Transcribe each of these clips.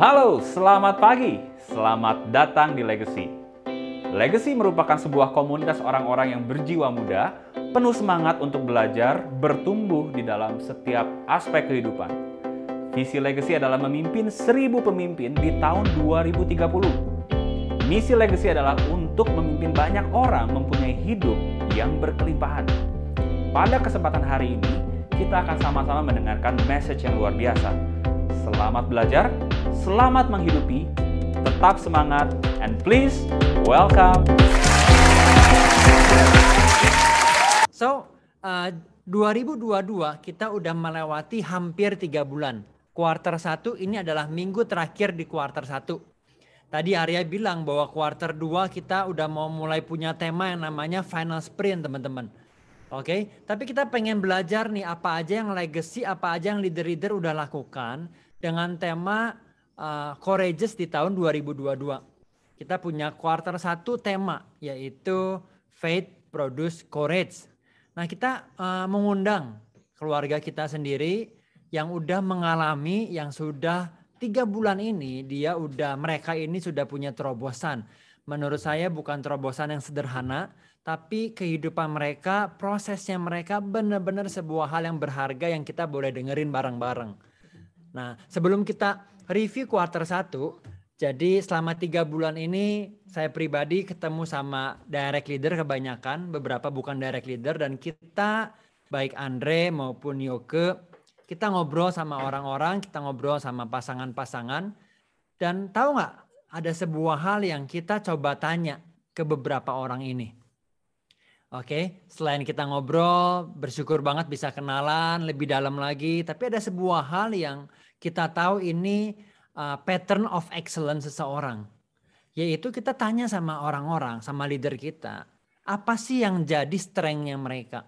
Halo, selamat pagi. Selamat datang di Legacy. Legacy merupakan sebuah komunitas orang-orang yang berjiwa muda, penuh semangat untuk belajar, bertumbuh di dalam setiap aspek kehidupan. Visi Legacy adalah memimpin seribu pemimpin di tahun 2030. Misi Legacy adalah untuk memimpin banyak orang mempunyai hidup yang berkelimpahan. Pada kesempatan hari ini, kita akan sama-sama mendengarkan message yang luar biasa. Selamat belajar, Selamat menghidupi, tetap semangat, and please welcome. So, eh, uh, 2022 kita udah melewati hampir tiga bulan. Quarter 1 ini adalah minggu terakhir di quarter 1 tadi Arya bilang bahwa quarter 2 kita udah mau mulai punya tema yang namanya final sprint teman-teman. Oke, okay? tapi kita pengen belajar nih apa aja yang legacy, apa aja yang leader-leader udah lakukan dengan tema uh, Courageous di tahun 2022. Kita punya quarter satu tema yaitu Faith Produce Courage. Nah kita uh, mengundang keluarga kita sendiri yang udah mengalami, yang sudah tiga bulan ini dia udah mereka ini sudah punya terobosan. Menurut saya bukan terobosan yang sederhana, tapi kehidupan mereka, prosesnya mereka benar-benar sebuah hal yang berharga yang kita boleh dengerin bareng-bareng. Nah, sebelum kita review quarter 1. Jadi selama tiga bulan ini saya pribadi ketemu sama direct leader kebanyakan, beberapa bukan direct leader dan kita baik Andre maupun Yoke kita ngobrol sama orang-orang, kita ngobrol sama pasangan-pasangan dan tahu nggak ada sebuah hal yang kita coba tanya ke beberapa orang ini. Oke, okay. selain kita ngobrol, bersyukur banget bisa kenalan lebih dalam lagi, tapi ada sebuah hal yang kita tahu ini uh, pattern of excellence seseorang. Yaitu kita tanya sama orang-orang, sama leader kita, apa sih yang jadi strength mereka?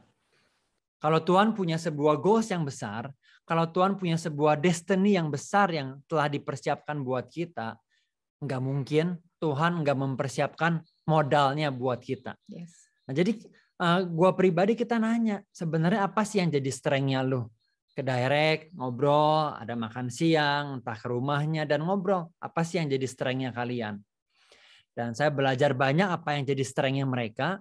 Kalau Tuhan punya sebuah goals yang besar, kalau Tuhan punya sebuah destiny yang besar yang telah dipersiapkan buat kita, nggak mungkin Tuhan nggak mempersiapkan modalnya buat kita. Yes. Nah, jadi uh, gua pribadi kita nanya, sebenarnya apa sih yang jadi strength-nya lo? ke direct, ngobrol, ada makan siang, entah ke rumahnya, dan ngobrol. Apa sih yang jadi strength kalian? Dan saya belajar banyak apa yang jadi strength mereka.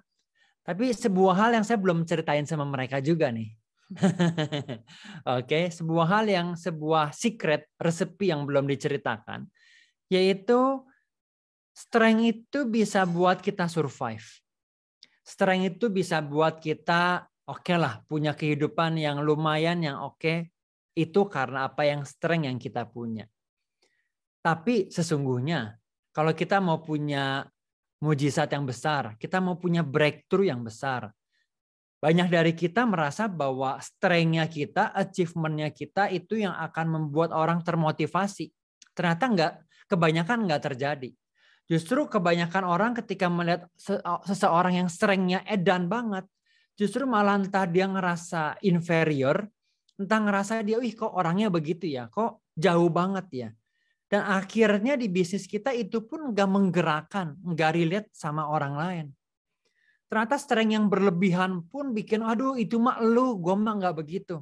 Tapi sebuah hal yang saya belum ceritain sama mereka juga nih. Oke, okay, sebuah hal yang sebuah secret resepi yang belum diceritakan, yaitu strength itu bisa buat kita survive. Strength itu bisa buat kita oke okay lah punya kehidupan yang lumayan yang oke okay, itu karena apa yang strength yang kita punya. Tapi sesungguhnya kalau kita mau punya mujizat yang besar, kita mau punya breakthrough yang besar. Banyak dari kita merasa bahwa strength-nya kita, achievement-nya kita itu yang akan membuat orang termotivasi. Ternyata enggak, kebanyakan enggak terjadi. Justru kebanyakan orang ketika melihat seseorang yang strength-nya edan banget, justru malah entah dia ngerasa inferior, entah ngerasa dia, wih kok orangnya begitu ya, kok jauh banget ya. Dan akhirnya di bisnis kita itu pun gak menggerakkan, nggak relate sama orang lain. Ternyata strength yang berlebihan pun bikin, aduh itu mah lu, gue mah gak begitu.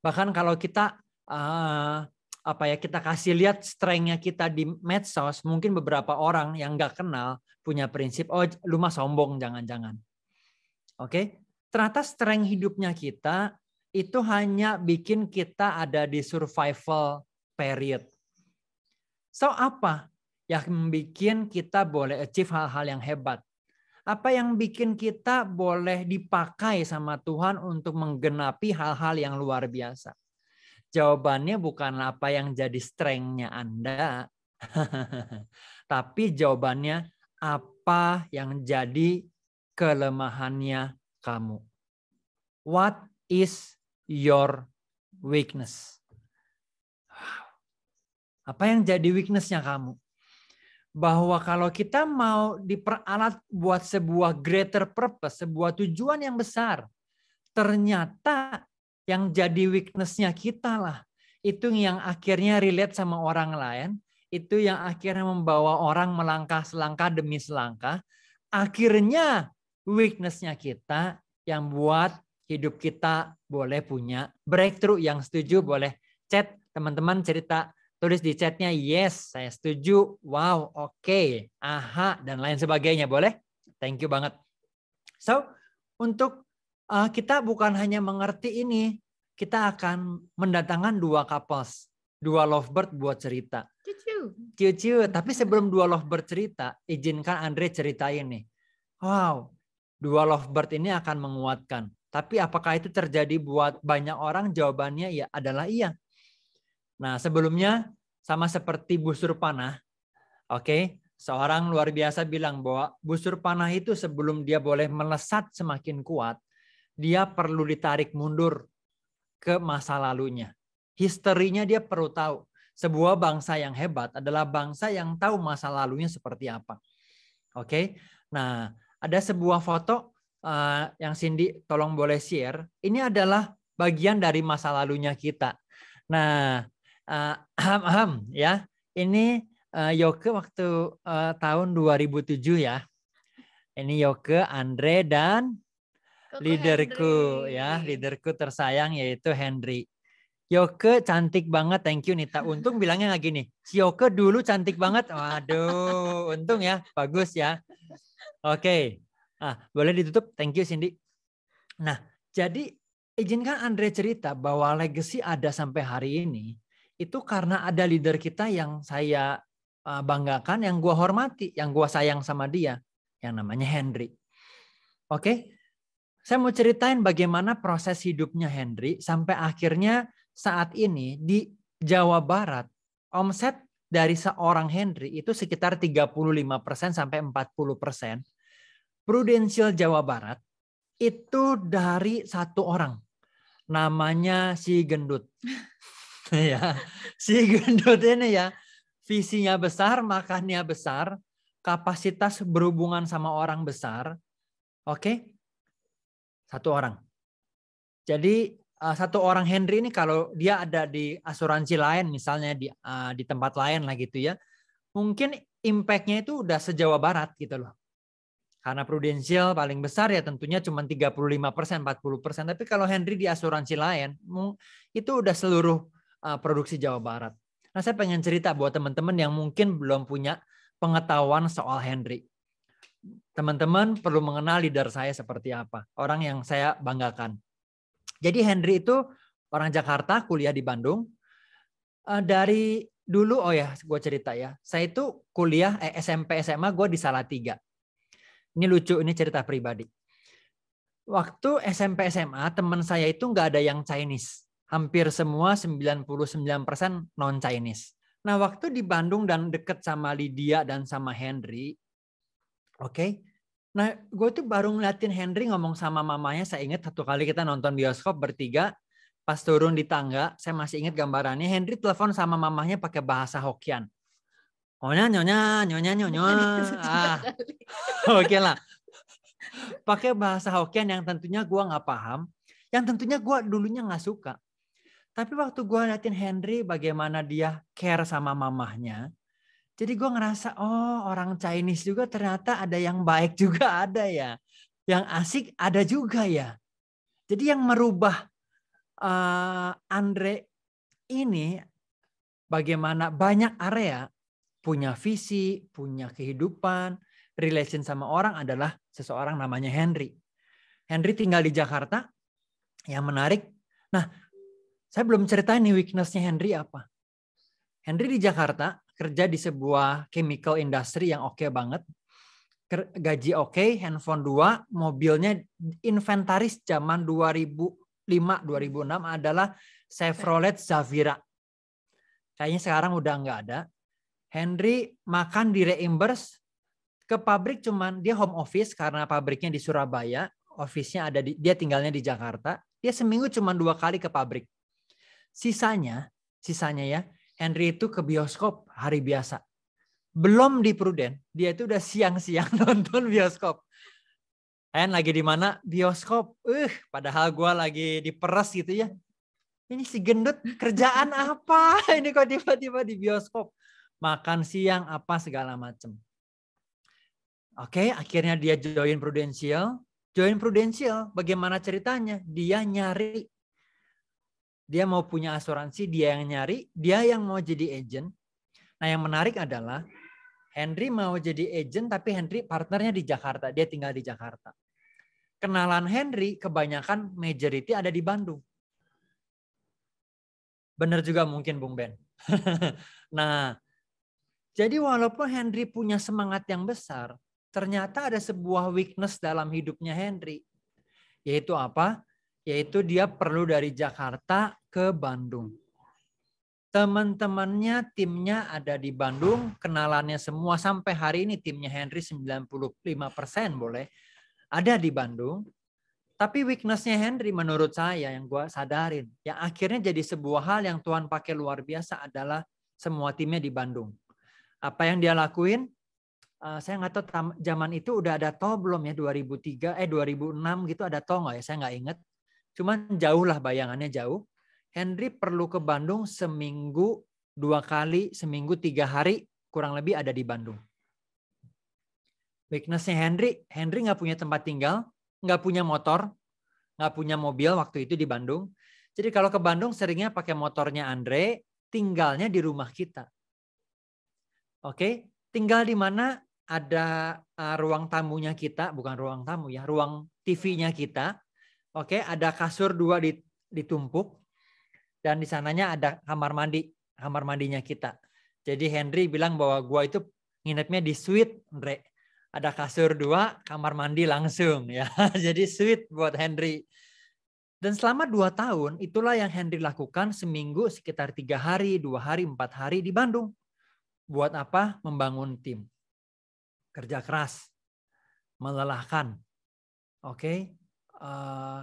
Bahkan kalau kita uh, apa ya kita kasih lihat strengthnya kita di medsos, mungkin beberapa orang yang gak kenal punya prinsip, oh lu mah sombong jangan-jangan. Oke, okay? ternyata strength hidupnya kita itu hanya bikin kita ada di survival period. So apa yang bikin kita boleh achieve hal-hal yang hebat? Apa yang bikin kita boleh dipakai sama Tuhan untuk menggenapi hal-hal yang luar biasa? Jawabannya bukan apa yang jadi strength-nya Anda, tapi jawabannya apa yang jadi kelemahannya kamu. What is your weakness? Apa yang jadi weaknessnya kamu? Bahwa kalau kita mau diperalat buat sebuah greater purpose, sebuah tujuan yang besar, ternyata yang jadi weaknessnya kita lah. Itu yang akhirnya relate sama orang lain, itu yang akhirnya membawa orang melangkah selangkah demi selangkah. Akhirnya weaknessnya kita yang buat hidup kita boleh punya breakthrough yang setuju boleh chat teman-teman cerita tulis di chatnya yes saya setuju wow oke okay, aha dan lain sebagainya boleh thank you banget so untuk uh, kita bukan hanya mengerti ini kita akan mendatangkan dua couples, dua lovebird buat cerita. Cucu. Cucu. Tapi sebelum dua lovebird cerita, izinkan Andre ceritain nih. Wow, dua lovebird ini akan menguatkan. Tapi apakah itu terjadi buat banyak orang? Jawabannya ya adalah iya. Nah, sebelumnya sama seperti busur panah. Oke, okay? seorang luar biasa bilang bahwa busur panah itu sebelum dia boleh melesat semakin kuat, dia perlu ditarik mundur ke masa lalunya. Historinya dia perlu tahu. Sebuah bangsa yang hebat adalah bangsa yang tahu masa lalunya seperti apa. Oke. Okay? Nah, ada sebuah foto Eh, yang Cindy tolong boleh share, ini adalah bagian dari masa lalunya kita. Nah, uh, aham aham ya, ini uh, Yoke waktu uh, tahun 2007 ya. Ini Yoke, Andre dan Koko leaderku Henry. ya, leaderku tersayang yaitu Henry. Yoke cantik banget, thank you Nita. Untung bilangnya lagi nih. si Yoke dulu cantik banget. Waduh, untung ya, bagus ya. Oke, okay. Ah, boleh ditutup. Thank you Cindy. Nah, jadi izinkan Andre cerita bahwa legacy ada sampai hari ini itu karena ada leader kita yang saya ah, banggakan, yang gua hormati, yang gua sayang sama dia, yang namanya Henry. Oke, okay? saya mau ceritain bagaimana proses hidupnya Henry sampai akhirnya saat ini di Jawa Barat omset dari seorang Henry itu sekitar 35% sampai 40%. Prudential Jawa Barat itu dari satu orang. Namanya si Gendut. ya, si Gendut ini ya, visinya besar, makannya besar, kapasitas berhubungan sama orang besar. Oke? Okay? Satu orang. Jadi eh, satu orang Henry ini kalau dia ada di asuransi lain misalnya di eh, di tempat lain lah gitu ya mungkin impactnya itu udah sejawa barat gitu loh karena prudensial paling besar ya tentunya cuma 35 40 Tapi kalau Henry di asuransi lain, itu udah seluruh eh, produksi Jawa Barat. Nah saya pengen cerita buat teman-teman yang mungkin belum punya pengetahuan soal Henry. Teman-teman perlu mengenal leader saya seperti apa, orang yang saya banggakan. Jadi Henry itu orang Jakarta, kuliah di Bandung. Eh, dari dulu oh ya gue cerita ya saya itu kuliah eh, SMP SMA gue di Salatiga ini lucu, ini cerita pribadi. Waktu SMP SMA, teman saya itu nggak ada yang Chinese. Hampir semua 99% non-Chinese. Nah, waktu di Bandung dan deket sama Lydia dan sama Henry, oke, okay, Nah, gue tuh baru ngeliatin Henry ngomong sama mamanya. Saya inget satu kali kita nonton bioskop bertiga. Pas turun di tangga, saya masih inget gambarannya. Henry telepon sama mamanya pakai bahasa Hokian nyonya nyonya nyonya nyonya ah oke lah pakai bahasa Hokian yang tentunya gue nggak paham yang tentunya gue dulunya nggak suka tapi waktu gue liatin Henry bagaimana dia care sama mamahnya jadi gue ngerasa oh orang Chinese juga ternyata ada yang baik juga ada ya yang asik ada juga ya jadi yang merubah uh, Andre ini bagaimana banyak area punya visi, punya kehidupan, relation sama orang adalah seseorang namanya Henry. Henry tinggal di Jakarta. Yang menarik, nah saya belum ceritain nih weaknessnya Henry apa. Henry di Jakarta kerja di sebuah chemical industry yang oke okay banget. Gaji oke, okay, handphone dua, mobilnya inventaris zaman 2005 2006 adalah Chevrolet Zavira. Kayaknya sekarang udah nggak ada Henry makan di reimburse ke pabrik cuman dia home office karena pabriknya di Surabaya, office-nya ada di dia tinggalnya di Jakarta. Dia seminggu cuman dua kali ke pabrik. Sisanya, sisanya ya, Henry itu ke bioskop hari biasa. Belum di Pruden, dia itu udah siang-siang nonton bioskop. En lagi di mana? Bioskop. Uh, padahal gua lagi diperes gitu ya. Ini si gendut kerjaan apa? Ini kok tiba-tiba di bioskop makan siang apa segala macam. Oke, okay, akhirnya dia join prudensial. Join prudensial, bagaimana ceritanya? Dia nyari. Dia mau punya asuransi, dia yang nyari, dia yang mau jadi agent. Nah, yang menarik adalah Henry mau jadi agent tapi Henry partnernya di Jakarta, dia tinggal di Jakarta. Kenalan Henry kebanyakan majority ada di Bandung. Benar juga mungkin Bung Ben. nah, jadi walaupun Henry punya semangat yang besar, ternyata ada sebuah weakness dalam hidupnya Henry. Yaitu apa? Yaitu dia perlu dari Jakarta ke Bandung. Teman-temannya, timnya ada di Bandung, kenalannya semua sampai hari ini timnya Henry 95% boleh ada di Bandung. Tapi weaknessnya Henry menurut saya yang gue sadarin, yang akhirnya jadi sebuah hal yang Tuhan pakai luar biasa adalah semua timnya di Bandung apa yang dia lakuin Uh, saya nggak tahu tam, zaman itu udah ada tol belum ya 2003 eh 2006 gitu ada tol nggak ya saya nggak inget cuman jauh lah bayangannya jauh Henry perlu ke Bandung seminggu dua kali seminggu tiga hari kurang lebih ada di Bandung weaknessnya Henry Henry nggak punya tempat tinggal nggak punya motor nggak punya mobil waktu itu di Bandung jadi kalau ke Bandung seringnya pakai motornya Andre tinggalnya di rumah kita Oke, okay? tinggal di mana ada uh, ruang tamunya kita, bukan ruang tamu ya, ruang TV-nya kita. Oke, okay? ada kasur dua ditumpuk dan di sananya ada kamar mandi, kamar mandinya kita. Jadi Henry bilang bahwa gua itu nginepnya di suite, Andre. Ada kasur dua, kamar mandi langsung ya. Jadi suite buat Henry. Dan selama dua tahun itulah yang Henry lakukan seminggu sekitar tiga hari, dua hari, empat hari di Bandung buat apa? Membangun tim. Kerja keras. Melelahkan. Oke. Okay? Uh, eh,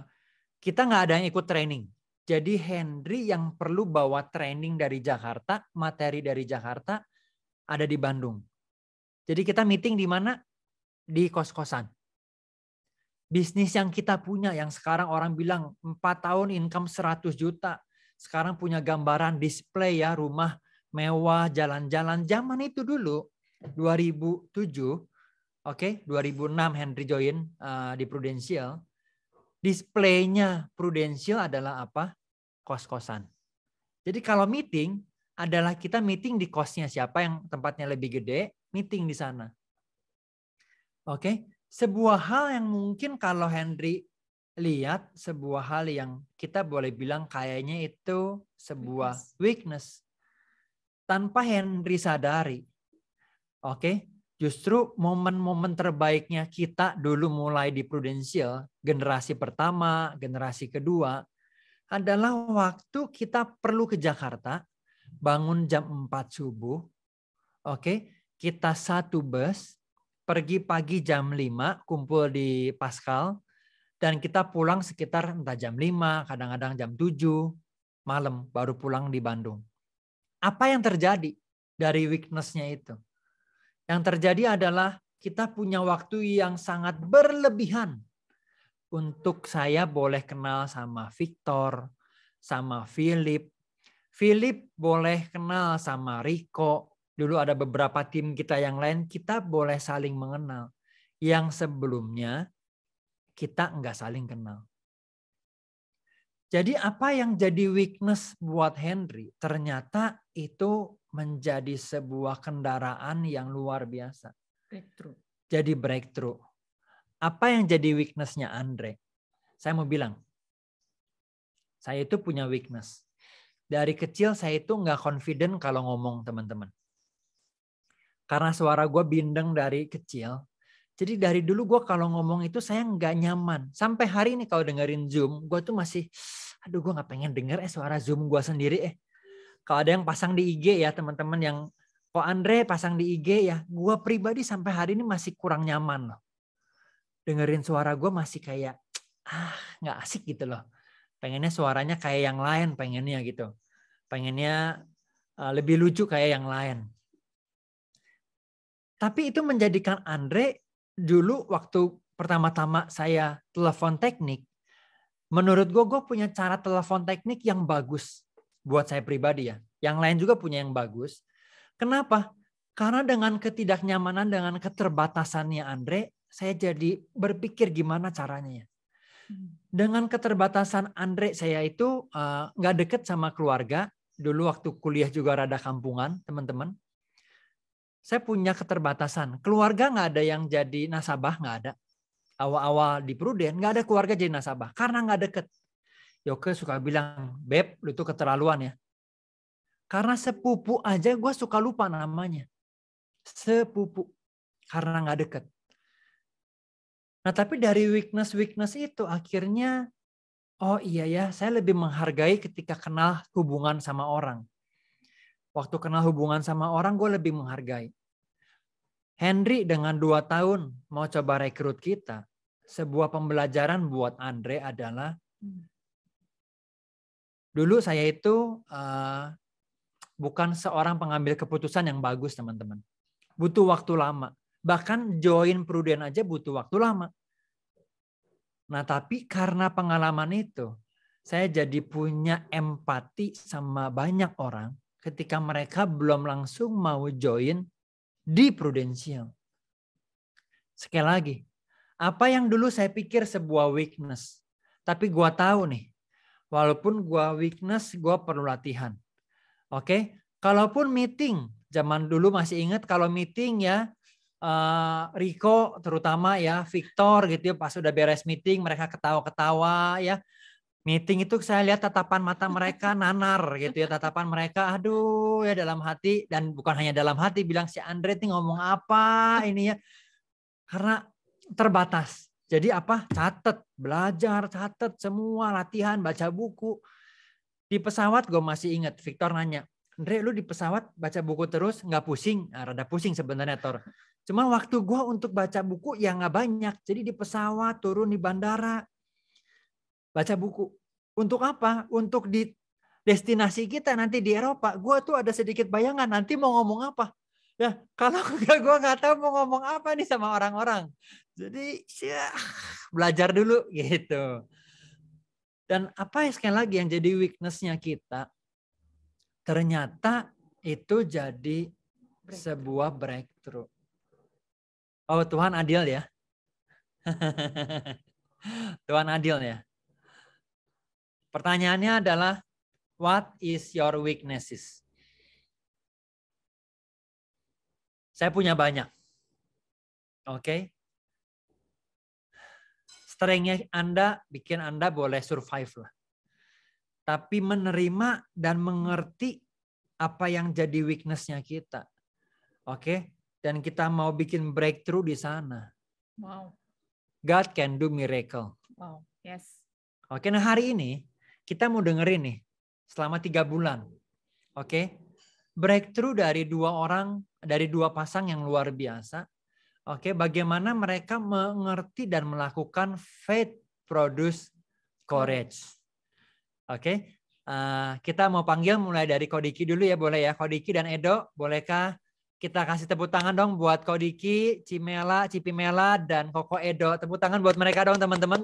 kita nggak ada yang ikut training. Jadi Henry yang perlu bawa training dari Jakarta, materi dari Jakarta, ada di Bandung. Jadi kita meeting di mana? Di kos-kosan. Bisnis yang kita punya, yang sekarang orang bilang 4 tahun income 100 juta, sekarang punya gambaran display ya rumah mewah, jalan-jalan. Zaman itu dulu 2007, oke, okay, 2006 Henry join uh, di Prudential. Displaynya Prudential adalah apa? Kos-kosan. Jadi kalau meeting adalah kita meeting di kosnya siapa yang tempatnya lebih gede, meeting di sana. Oke, okay? sebuah hal yang mungkin kalau Henry lihat sebuah hal yang kita boleh bilang kayaknya itu sebuah weakness. weakness tanpa Henry sadari. Oke, okay? justru momen-momen terbaiknya kita dulu mulai di Prudential generasi pertama, generasi kedua, adalah waktu kita perlu ke Jakarta, bangun jam 4 subuh, oke, okay? kita satu bus, pergi pagi jam 5, kumpul di Pascal, dan kita pulang sekitar entah jam 5, kadang-kadang jam 7, malam baru pulang di Bandung apa yang terjadi dari weakness-nya itu? Yang terjadi adalah kita punya waktu yang sangat berlebihan untuk saya boleh kenal sama Victor, sama Philip. Philip boleh kenal sama Rico. Dulu ada beberapa tim kita yang lain, kita boleh saling mengenal. Yang sebelumnya kita nggak saling kenal. Jadi apa yang jadi weakness buat Henry ternyata itu menjadi sebuah kendaraan yang luar biasa. Breakthrough. Jadi breakthrough. Apa yang jadi weaknessnya Andre? Saya mau bilang, saya itu punya weakness. Dari kecil saya itu nggak confident kalau ngomong teman-teman. Karena suara gue bindeng dari kecil, jadi dari dulu gue kalau ngomong itu saya nggak nyaman. Sampai hari ini kalau dengerin Zoom, gue tuh masih, aduh gue nggak pengen denger eh suara Zoom gue sendiri eh. Kalau ada yang pasang di IG ya teman-teman yang, kok Andre pasang di IG ya, gue pribadi sampai hari ini masih kurang nyaman loh. Dengerin suara gue masih kayak, ah nggak asik gitu loh. Pengennya suaranya kayak yang lain pengennya gitu. Pengennya uh, lebih lucu kayak yang lain. Tapi itu menjadikan Andre dulu waktu pertama-tama saya telepon teknik, menurut gue gue punya cara telepon teknik yang bagus buat saya pribadi ya. Yang lain juga punya yang bagus. Kenapa? Karena dengan ketidaknyamanan, dengan keterbatasannya Andre, saya jadi berpikir gimana caranya ya. hmm. Dengan keterbatasan Andre saya itu eh, nggak uh, deket sama keluarga. Dulu waktu kuliah juga rada kampungan, teman-teman saya punya keterbatasan. Keluarga nggak ada yang jadi nasabah, nggak ada. Awal-awal di Pruden nggak ada keluarga jadi nasabah karena nggak deket. Yoke suka bilang, Beb, lu tuh keterlaluan ya. Karena sepupu aja gue suka lupa namanya. Sepupu. Karena nggak deket. Nah tapi dari weakness-weakness itu akhirnya, oh iya ya, saya lebih menghargai ketika kenal hubungan sama orang waktu kenal hubungan sama orang gue lebih menghargai. Henry dengan dua tahun mau coba rekrut kita. Sebuah pembelajaran buat Andre adalah dulu saya itu uh, bukan seorang pengambil keputusan yang bagus teman-teman. Butuh waktu lama. Bahkan join Pruden aja butuh waktu lama. Nah tapi karena pengalaman itu saya jadi punya empati sama banyak orang ketika mereka belum langsung mau join di prudential Sekali lagi, apa yang dulu saya pikir sebuah weakness, tapi gua tahu nih, walaupun gua weakness, gua perlu latihan. Oke, okay? kalaupun meeting, zaman dulu masih ingat kalau meeting ya uh, Rico terutama ya Victor gitu ya pas udah beres meeting mereka ketawa-ketawa ya meeting itu saya lihat tatapan mata mereka nanar gitu ya tatapan mereka aduh ya dalam hati dan bukan hanya dalam hati bilang si Andre nih ngomong apa ini ya karena terbatas jadi apa catet belajar catet semua latihan baca buku di pesawat gue masih ingat Victor nanya Andre lu di pesawat baca buku terus nggak pusing nah, rada pusing sebenarnya Tor cuma waktu gue untuk baca buku ya nggak banyak jadi di pesawat turun di bandara baca buku untuk apa? Untuk di destinasi kita nanti di Eropa. Gue tuh ada sedikit bayangan nanti mau ngomong apa. Ya, kalau gue nggak tahu mau ngomong apa nih sama orang-orang. Jadi ya, belajar dulu gitu. Dan apa ya sekali lagi yang jadi weaknessnya kita, ternyata itu jadi breakthrough. sebuah breakthrough. Oh Tuhan adil ya. Tuhan adil ya. Pertanyaannya adalah, what is your weaknesses? Saya punya banyak. Oke. Okay? Strengthnya Anda bikin Anda boleh survive lah. Tapi menerima dan mengerti apa yang jadi weaknessnya kita. Oke. Okay? Dan kita mau bikin breakthrough di sana. Wow. God can do miracle. Wow. Yes. Oke, okay, nah hari ini kita mau dengerin nih selama tiga bulan. Oke, okay? breakthrough dari dua orang, dari dua pasang yang luar biasa. Oke, okay? bagaimana mereka mengerti dan melakukan faith produce courage. Oke, okay? uh, eh, kita mau panggil mulai dari Kodiki dulu ya, boleh ya Kodiki dan Edo, bolehkah kita kasih tepuk tangan dong buat Kodiki, Cimela, Cipimela, dan Koko Edo. Tepuk tangan buat mereka dong teman-teman.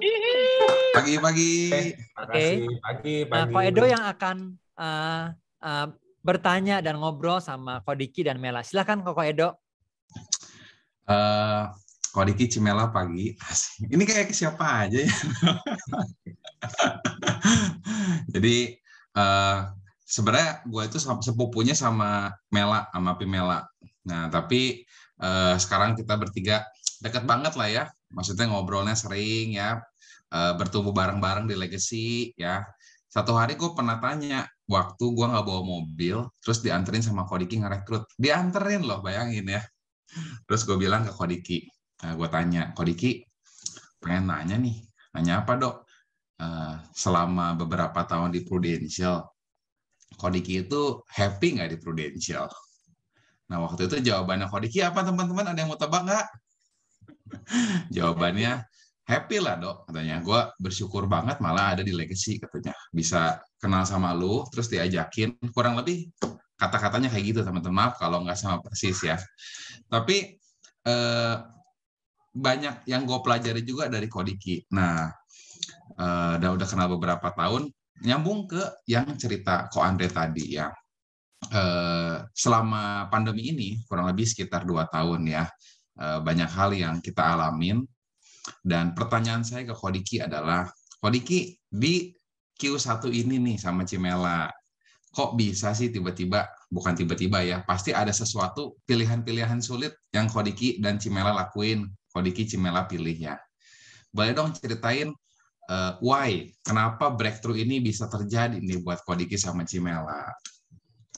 Pagi, pagi. Oke. Pagi, pagi. Nah, Koko Edo yang akan uh, uh, bertanya dan ngobrol sama Kodiki dan Mela. Silahkan Koko Edo. Uh, eh, Kodiki Cimela pagi. Ini kayak siapa aja ya. Jadi uh, sebenarnya gue itu sepupunya sama Mela sama Pimela Nah, tapi uh, sekarang kita bertiga deket banget lah ya. Maksudnya ngobrolnya sering ya, uh, bertumbuh bareng-bareng di legacy ya. Satu hari gue pernah tanya, waktu gue nggak bawa mobil, terus dianterin sama Kodiki ngerekrut. Dianterin loh, bayangin ya. Terus gue bilang ke Kodiki, nah, eh, gue tanya, Kodiki pengen nanya nih, nanya apa dok? Uh, selama beberapa tahun di Prudential, Kodiki itu happy nggak di Prudential? Nah, waktu itu jawabannya Kodiki apa teman-teman? Ada yang mau tebak nggak? Jawabannya happy lah dok katanya. Gue bersyukur banget malah ada di legacy katanya. Bisa kenal sama lu, terus diajakin. Kurang lebih kata-katanya kayak gitu teman-teman. kalau nggak sama persis ya. Tapi eh, banyak yang gue pelajari juga dari Kodiki. Nah, eh, udah udah kenal beberapa tahun. Nyambung ke yang cerita Ko Andre tadi ya Eh, selama pandemi ini kurang lebih sekitar dua tahun ya eh, banyak hal yang kita alamin dan pertanyaan saya ke Kodiki adalah Kodiki di Q1 ini nih sama Cimela kok bisa sih tiba-tiba bukan tiba-tiba ya pasti ada sesuatu pilihan-pilihan sulit yang Kodiki dan Cimela lakuin Kodiki Cimela pilih ya boleh dong ceritain uh, why kenapa breakthrough ini bisa terjadi nih buat Kodiki sama Cimela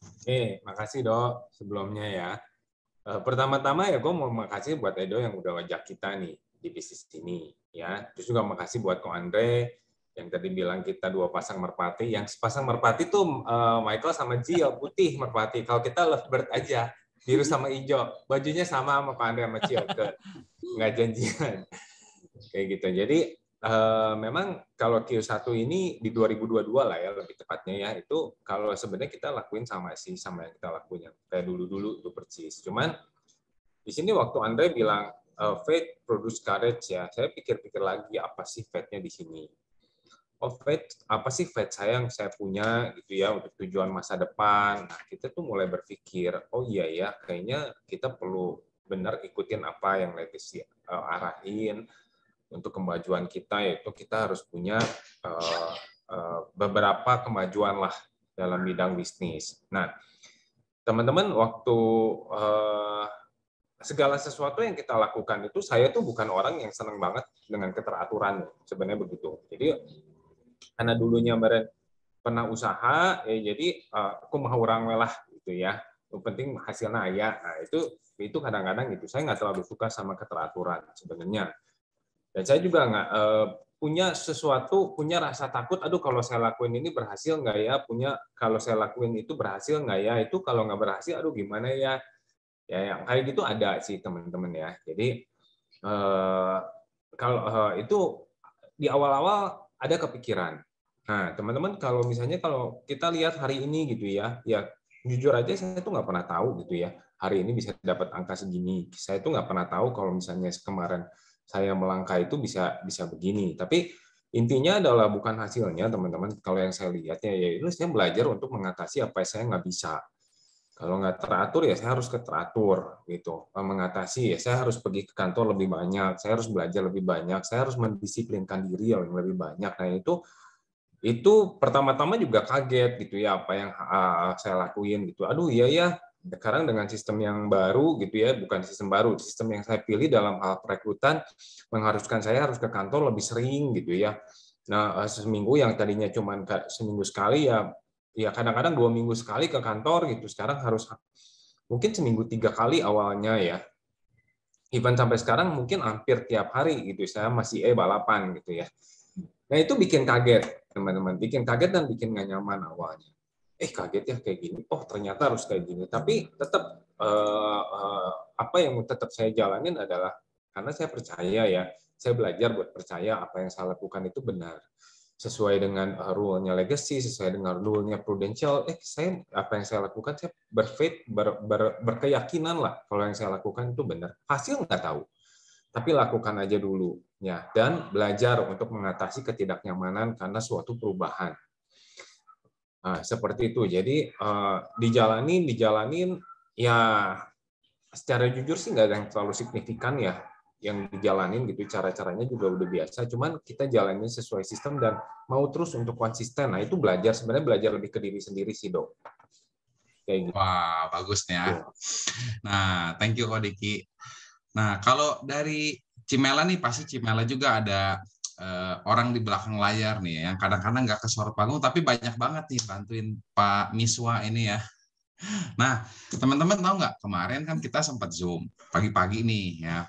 Oke, makasih dok sebelumnya ya. Eh, pertama-tama ya gue mau makasih buat Edo yang udah wajak kita nih di bisnis ini ya. Terus juga makasih buat Ko Andre yang tadi bilang kita dua pasang merpati, yang sepasang merpati tuh eh, Michael sama Gio putih merpati. Kalau kita lovebird aja biru sama hijau, bajunya sama sama Ko Andre sama Gio, nggak janjian kayak gitu. Jadi Uh, memang kalau Q1 ini di 2022 lah ya lebih tepatnya ya itu kalau sebenarnya kita lakuin sama sih sama yang kita lakuin kayak dulu-dulu itu persis. Cuman di sini waktu Andre bilang uh, eh, faith produce courage ya, saya pikir-pikir lagi apa sih faith-nya di sini. Oh faith, apa sih faith saya yang saya punya gitu ya untuk tujuan masa depan. Nah, kita tuh mulai berpikir, oh iya ya, kayaknya kita perlu benar ikutin apa yang legacy uh, arahin, untuk kemajuan kita yaitu kita harus punya uh, uh, beberapa kemajuan lah dalam bidang bisnis. Nah, teman-teman waktu uh, segala sesuatu yang kita lakukan itu saya tuh bukan orang yang senang banget dengan keteraturan sebenarnya begitu. Jadi karena dulunya Mbak pernah usaha ya jadi uh, aku mau orang lah gitu ya yang penting hasilnya ayah nah, itu itu kadang-kadang gitu saya nggak terlalu suka sama keteraturan sebenarnya dan saya juga nggak uh, punya sesuatu, punya rasa takut, aduh kalau saya lakuin ini berhasil nggak ya, punya kalau saya lakuin itu berhasil nggak ya, itu kalau nggak berhasil, aduh gimana ya. Ya yang kayak gitu ada sih teman-teman ya. Jadi eh, kalau eh, itu di awal-awal ada kepikiran. Nah teman-teman kalau misalnya kalau kita lihat hari ini gitu ya, ya jujur aja saya itu nggak pernah tahu gitu ya hari ini bisa dapat angka segini. Saya itu nggak pernah tahu kalau misalnya kemarin saya melangkah itu bisa bisa begini. Tapi intinya adalah bukan hasilnya teman-teman. Kalau yang saya lihatnya ya itu saya belajar untuk mengatasi apa yang saya nggak bisa. Kalau nggak teratur ya saya harus ke teratur gitu. Mengatasi ya saya harus pergi ke kantor lebih banyak, saya harus belajar lebih banyak, saya harus mendisiplinkan diri yang lebih banyak. Nah itu itu pertama-tama juga kaget gitu ya apa yang ah, saya lakuin gitu. Aduh iya ya sekarang dengan sistem yang baru gitu ya, bukan sistem baru, sistem yang saya pilih dalam hal perekrutan mengharuskan saya harus ke kantor lebih sering gitu ya. Nah, eh, seminggu yang tadinya cuma seminggu sekali ya ya kadang-kadang dua minggu sekali ke kantor gitu sekarang harus mungkin seminggu tiga kali awalnya ya even sampai sekarang mungkin hampir tiap hari gitu saya masih eh balapan gitu ya nah itu bikin kaget teman-teman bikin kaget dan bikin nggak nyaman awalnya eh kaget ya kayak gini, oh ternyata harus kayak gini. Tapi tetap eh, eh, apa yang tetap saya jalanin adalah karena saya percaya ya, saya belajar buat percaya apa yang saya lakukan itu benar sesuai dengan uh, rule-nya legacy, sesuai dengan rule-nya prudential, eh saya apa yang saya lakukan saya berfaith, ber, ber, berkeyakinan lah kalau yang saya lakukan itu benar. Hasil nggak tahu, tapi lakukan aja dulu ya dan belajar untuk mengatasi ketidaknyamanan karena suatu perubahan. Nah, seperti itu. Jadi uh, dijalanin, dijalanin, ya secara jujur sih nggak ada yang terlalu signifikan ya yang dijalanin gitu. Cara-caranya juga udah biasa. Cuman kita jalanin sesuai sistem dan mau terus untuk konsisten. Nah itu belajar sebenarnya belajar lebih ke diri sendiri sih dok. Kayak gitu. Wah bagus ya. Yeah. Nah thank you Kodiki. Nah kalau dari Cimela nih pasti Cimela juga ada uh, orang di belakang layar nih ya, yang kadang-kadang nggak -kadang ke sorot panggung tapi banyak banget nih bantuin Pak Miswa ini ya. Nah, teman-teman tahu nggak kemarin kan kita sempat zoom pagi-pagi nih ya.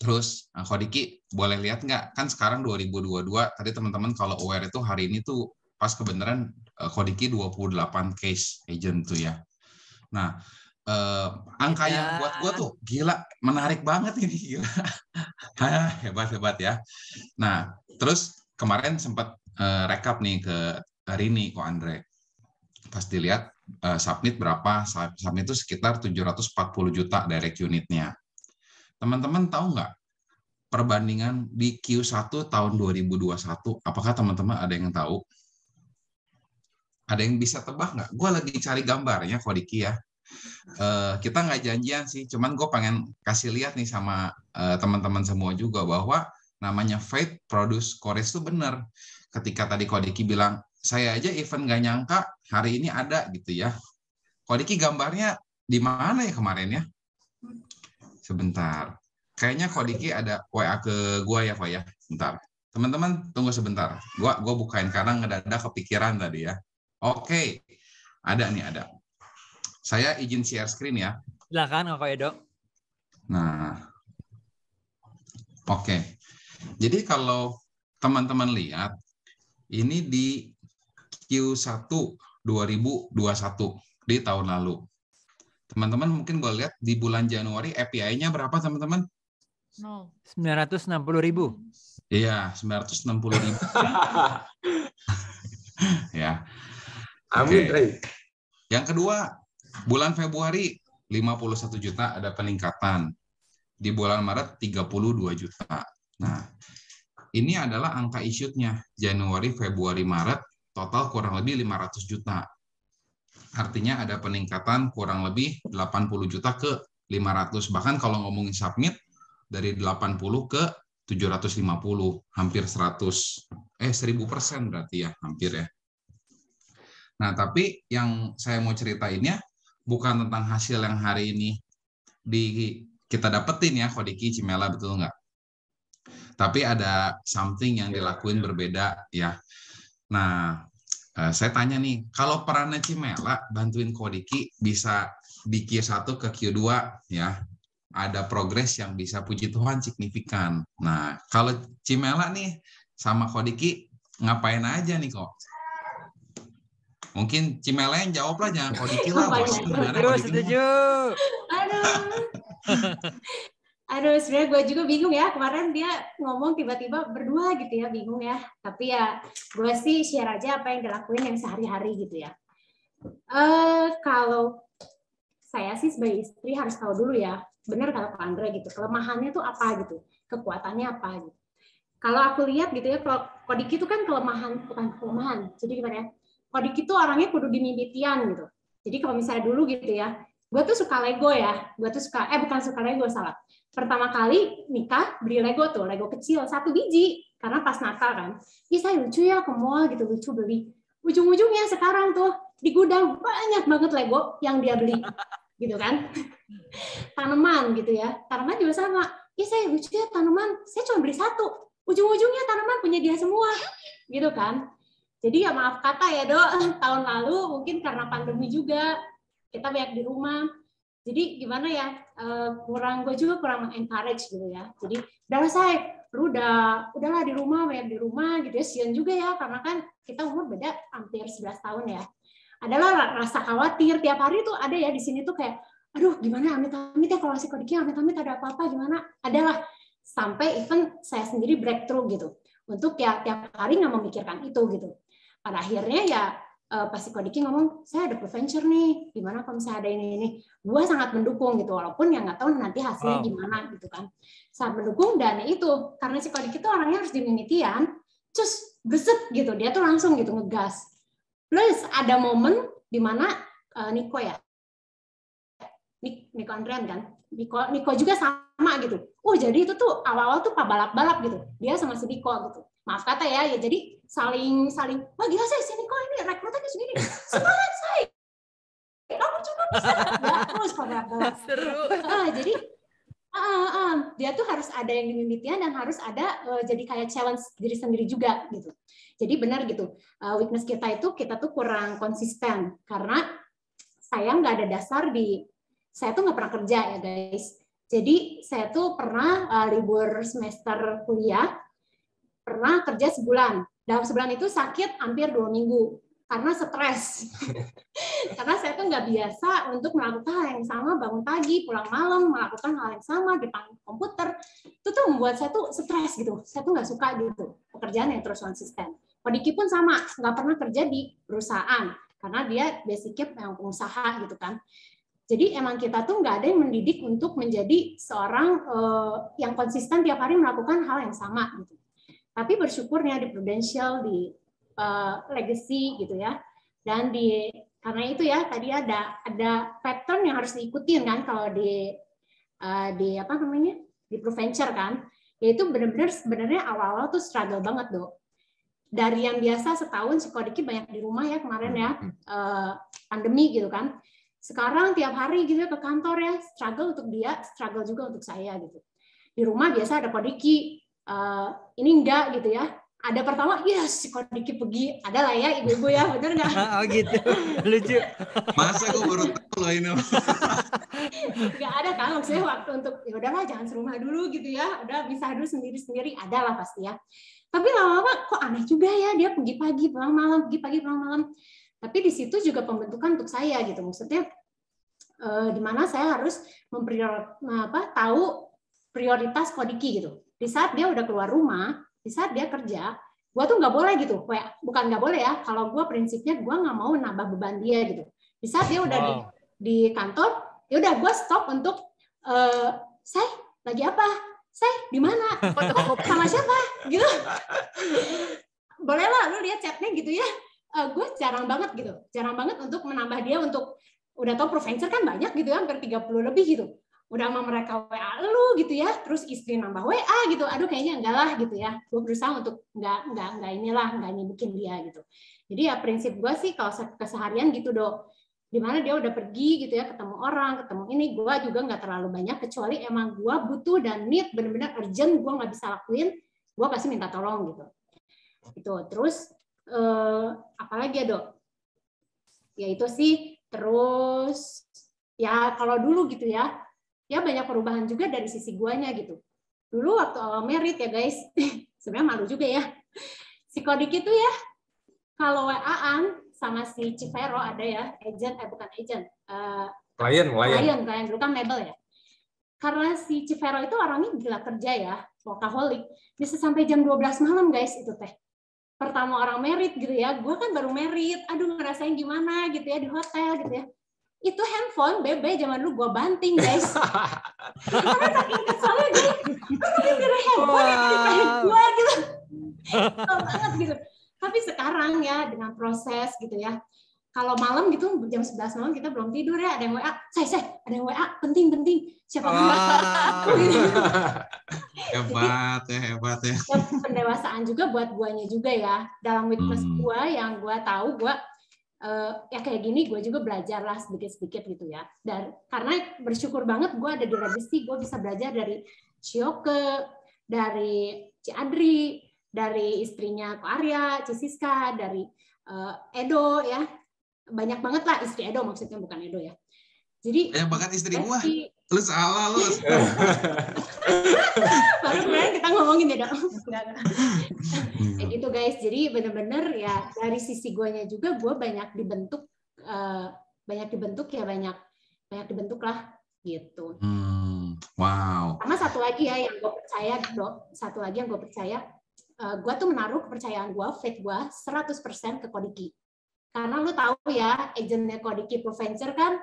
Terus eh, Kodiki boleh lihat nggak kan sekarang 2022 tadi teman-teman kalau aware itu hari ini tuh pas kebenaran eh, Kodiki 28 case agent tuh ya. Nah, uh, angka ya. yang buat gue tuh gila menarik banget ini gila hebat hebat ya nah terus kemarin sempat uh, rekap nih ke hari ini, kok Andre pas dilihat uh, submit berapa submit itu sekitar 740 juta direct unitnya teman-teman tahu nggak perbandingan di Q1 tahun 2021 apakah teman-teman ada yang tahu ada yang bisa tebak nggak? Gue lagi cari gambarnya, Kodiki ya. Eh, kita nggak janjian sih, cuman gue pengen kasih lihat nih sama uh, teman-teman semua juga bahwa namanya faith produce courage itu benar. Ketika tadi Kodiki bilang, saya aja event nggak nyangka hari ini ada gitu ya. Kodiki gambarnya di mana ya kemarin ya? Sebentar. Kayaknya Kodiki ada WA ke gue ya, Pak ya. Sebentar. Teman-teman tunggu sebentar. Gua gua bukain karena ngedadak kepikiran tadi ya. Oke. Ada nih ada. Saya izin share screen ya. Silakan Kak Edo. Nah, oke. Okay. Jadi kalau teman-teman lihat, ini di Q1 2021 di tahun lalu. Teman-teman mungkin boleh lihat di bulan Januari API-nya berapa teman-teman? 960 ribu. Iya, 960 ribu. ya. Amin, okay. Yang kedua, Bulan Februari 51 juta ada peningkatan. Di bulan Maret 32 juta. Nah, ini adalah angka isutnya Januari, Februari, Maret total kurang lebih 500 juta. Artinya ada peningkatan kurang lebih 80 juta ke 500. Bahkan kalau ngomongin submit dari 80 ke 750, hampir 100 eh 1000 persen berarti ya, hampir ya. Nah, tapi yang saya mau ceritainnya bukan tentang hasil yang hari ini di kita dapetin ya Kodiki Cimela betul nggak? Tapi ada something yang ya, dilakuin ya. berbeda ya. Nah, eh, saya tanya nih, kalau perannya Cimela bantuin Kodiki bisa di Q1 ke Q2 ya ada progres yang bisa puji Tuhan signifikan. Nah, kalau Cimela nih sama Kodiki ngapain aja nih kok? Mungkin Cimeleng jawablah jangan kau lah. Bos. Aduh, setuju. Aduh. Aduh, sebenarnya gue juga bingung ya. Kemarin dia ngomong tiba-tiba berdua gitu ya, bingung ya. Tapi ya, gue sih share aja apa yang dilakuin yang sehari-hari gitu ya. Uh, kalau saya sih sebagai istri harus tahu dulu ya, benar kata Pak Andre gitu, kelemahannya tuh apa gitu, kekuatannya apa gitu. Kalau aku lihat gitu ya, kalau kodiki itu kan kelemahan, bukan kelemahan. Jadi gimana ya, kodik itu orangnya kudu dimimitian gitu. Jadi kalau misalnya dulu gitu ya, gue tuh suka Lego ya, gue tuh suka, eh bukan suka Lego, salah. Pertama kali nikah beli Lego tuh, Lego kecil, satu biji. Karena pas Natal kan, ih saya lucu ya ke mall gitu, lucu beli. Ujung-ujungnya sekarang tuh di gudang banyak banget Lego yang dia beli. Gitu kan. tanaman gitu ya, tanaman juga sama. Ih saya lucu ya tanaman, saya cuma beli satu. Ujung-ujungnya tanaman punya dia semua. Gitu kan jadi ya maaf kata ya dok, tahun lalu mungkin karena pandemi juga kita banyak di rumah. Jadi gimana ya eh, kurang gue juga kurang encourage gitu ya. Jadi udah saya udah udahlah di rumah banyak di rumah gitu ya sian juga ya karena kan kita umur beda hampir 11 tahun ya. Adalah rasa khawatir tiap hari tuh ada ya di sini tuh kayak aduh gimana amit-amit ya kalau kodiknya amit-amit ada apa-apa gimana adalah sampai event saya sendiri breakthrough gitu untuk ya tiap hari nggak memikirkan itu gitu pada akhirnya ya uh, pasti Kodiki ngomong saya ada venture nih gimana kalau misalnya ada ini ini gue sangat mendukung gitu walaupun ya nggak tahu nanti hasilnya gimana gimana gitu kan sangat mendukung dan itu karena si Kodiki itu orangnya harus diminitian terus beset gitu dia tuh langsung gitu ngegas plus ada momen di mana uh, Niko ya Niko Andrian kan Niko Niko juga sama gitu oh jadi itu tuh awal-awal tuh pak balap-balap gitu dia sama si Niko gitu maaf kata ya ya jadi saling saling wah gila saya sini kok ini rekrutnya rekrutannya segini semangat saya kamu juga bisa terus pak seru ah, jadi Uh, uh, dia tuh harus ada yang dimimpinya dan harus ada uh, jadi kayak challenge diri sendiri juga gitu. Jadi benar gitu uh, weakness kita itu kita tuh kurang konsisten karena saya nggak ada dasar di saya tuh nggak pernah kerja ya guys. Jadi saya tuh pernah uh, libur semester kuliah pernah kerja sebulan dalam sebulan itu sakit hampir dua minggu karena stres. karena saya tuh nggak biasa untuk melakukan hal yang sama bangun pagi, pulang malam, melakukan hal yang sama di depan komputer. Itu tuh membuat saya tuh stres gitu. Saya tuh nggak suka gitu pekerjaan yang terus konsisten. Kodiki pun sama, nggak pernah kerja di perusahaan karena dia basicnya yang pengusaha gitu kan. Jadi emang kita tuh nggak ada yang mendidik untuk menjadi seorang uh, yang konsisten tiap hari melakukan hal yang sama gitu. Tapi bersyukurnya di Prudential, di uh, Legacy gitu ya, dan di karena itu ya tadi ada ada pattern yang harus diikutin kan kalau di uh, di apa namanya di Proventure kan, yaitu benar-benar sebenarnya awal-awal tuh struggle banget dok dari yang biasa setahun si Kodiki banyak di rumah ya kemarin ya uh, pandemi gitu kan sekarang tiap hari gitu ya ke kantor ya struggle untuk dia struggle juga untuk saya gitu di rumah biasa ada Kodiki uh, ini enggak gitu ya ada pertama iya yes, si Kodiki pergi ada lah ya ibu-ibu ya bener nggak oh gitu lucu masa gue baru tahu loh ini nggak ada kan maksudnya waktu untuk ya udahlah jangan serumah dulu gitu ya udah bisa dulu sendiri-sendiri ada lah pasti ya tapi lama-lama kok aneh juga ya dia pergi pagi pulang malam pergi pagi pulang malam tapi di situ juga pembentukan untuk saya gitu maksudnya eh, di mana saya harus memprior apa tahu prioritas Kodiki gitu di saat dia udah keluar rumah, di saat dia kerja, gue tuh nggak boleh gitu. Kayak, bukan nggak boleh ya, kalau gue prinsipnya gue nggak mau nambah beban dia gitu. Di saat dia udah wow. di, di kantor, ya udah gue stop untuk, uh, eh, saya lagi apa? saya di mana sama siapa gitu boleh lah lu lihat chatnya gitu ya uh, eh, gue jarang banget gitu jarang banget untuk menambah dia untuk udah tau provencer kan banyak gitu ya, hampir 30 lebih gitu udah sama mereka WA lu gitu ya terus istri nambah WA gitu aduh kayaknya enggak lah gitu ya gue berusaha untuk enggak enggak enggak inilah enggak nyibukin dia gitu jadi ya prinsip gue sih kalau keseharian gitu dong, dimana dia udah pergi gitu ya ketemu orang ketemu ini gue juga enggak terlalu banyak kecuali emang gue butuh dan need bener-bener urgent gue nggak bisa lakuin gue pasti minta tolong gitu itu terus eh, apalagi ya dok ya itu sih terus ya kalau dulu gitu ya ya banyak perubahan juga dari sisi guanya gitu dulu waktu awal merit ya guys sebenarnya malu juga ya si kodik itu ya kalau waan sama si Civero ada ya agent eh bukan agent uh, klien klien klien dulu kan label ya karena si Civero itu orangnya gila kerja ya workaholic bisa sampai jam 12 malam guys itu teh pertama orang merit gitu ya gue kan baru merit aduh ngerasain gimana gitu ya di hotel gitu ya itu handphone bebe zaman dulu gue banting guys karena saking kesalnya jadi terus ada handphone yang gue gitu banget gitu tapi sekarang ya dengan proses gitu ya kalau malam gitu jam 11 malam kita belum tidur ya ada yang WA saya saya ada yang WA penting penting siapa aku, gitu. hebat ya hebat ya. ya pendewasaan juga buat guanya juga ya dalam witness hmm. gua yang gua tahu gua uh, ya kayak gini gue juga belajar lah sedikit-sedikit gitu ya dan karena bersyukur banget gue ada di Radisti gue bisa belajar dari Cioke dari Ciadri dari istrinya Ko Arya siska dari uh, Edo ya banyak banget lah istri Edo maksudnya bukan Edo ya jadi yang banget istri gua. Lu salah lu. Baru kemarin kita ngomongin ya, Dok. Hmm. Kayak gitu guys. Jadi bener-bener ya dari sisi guanya juga gua banyak dibentuk eh, banyak dibentuk ya banyak banyak dibentuk lah gitu. Hmm, wow. Sama satu lagi ya yang gue percaya, dok. Satu lagi yang gue percaya, uh, eh, gue tuh menaruh kepercayaan gue, faith gue 100% ke Kodiki. Karena lu tahu ya, agentnya Kodiki Proventure kan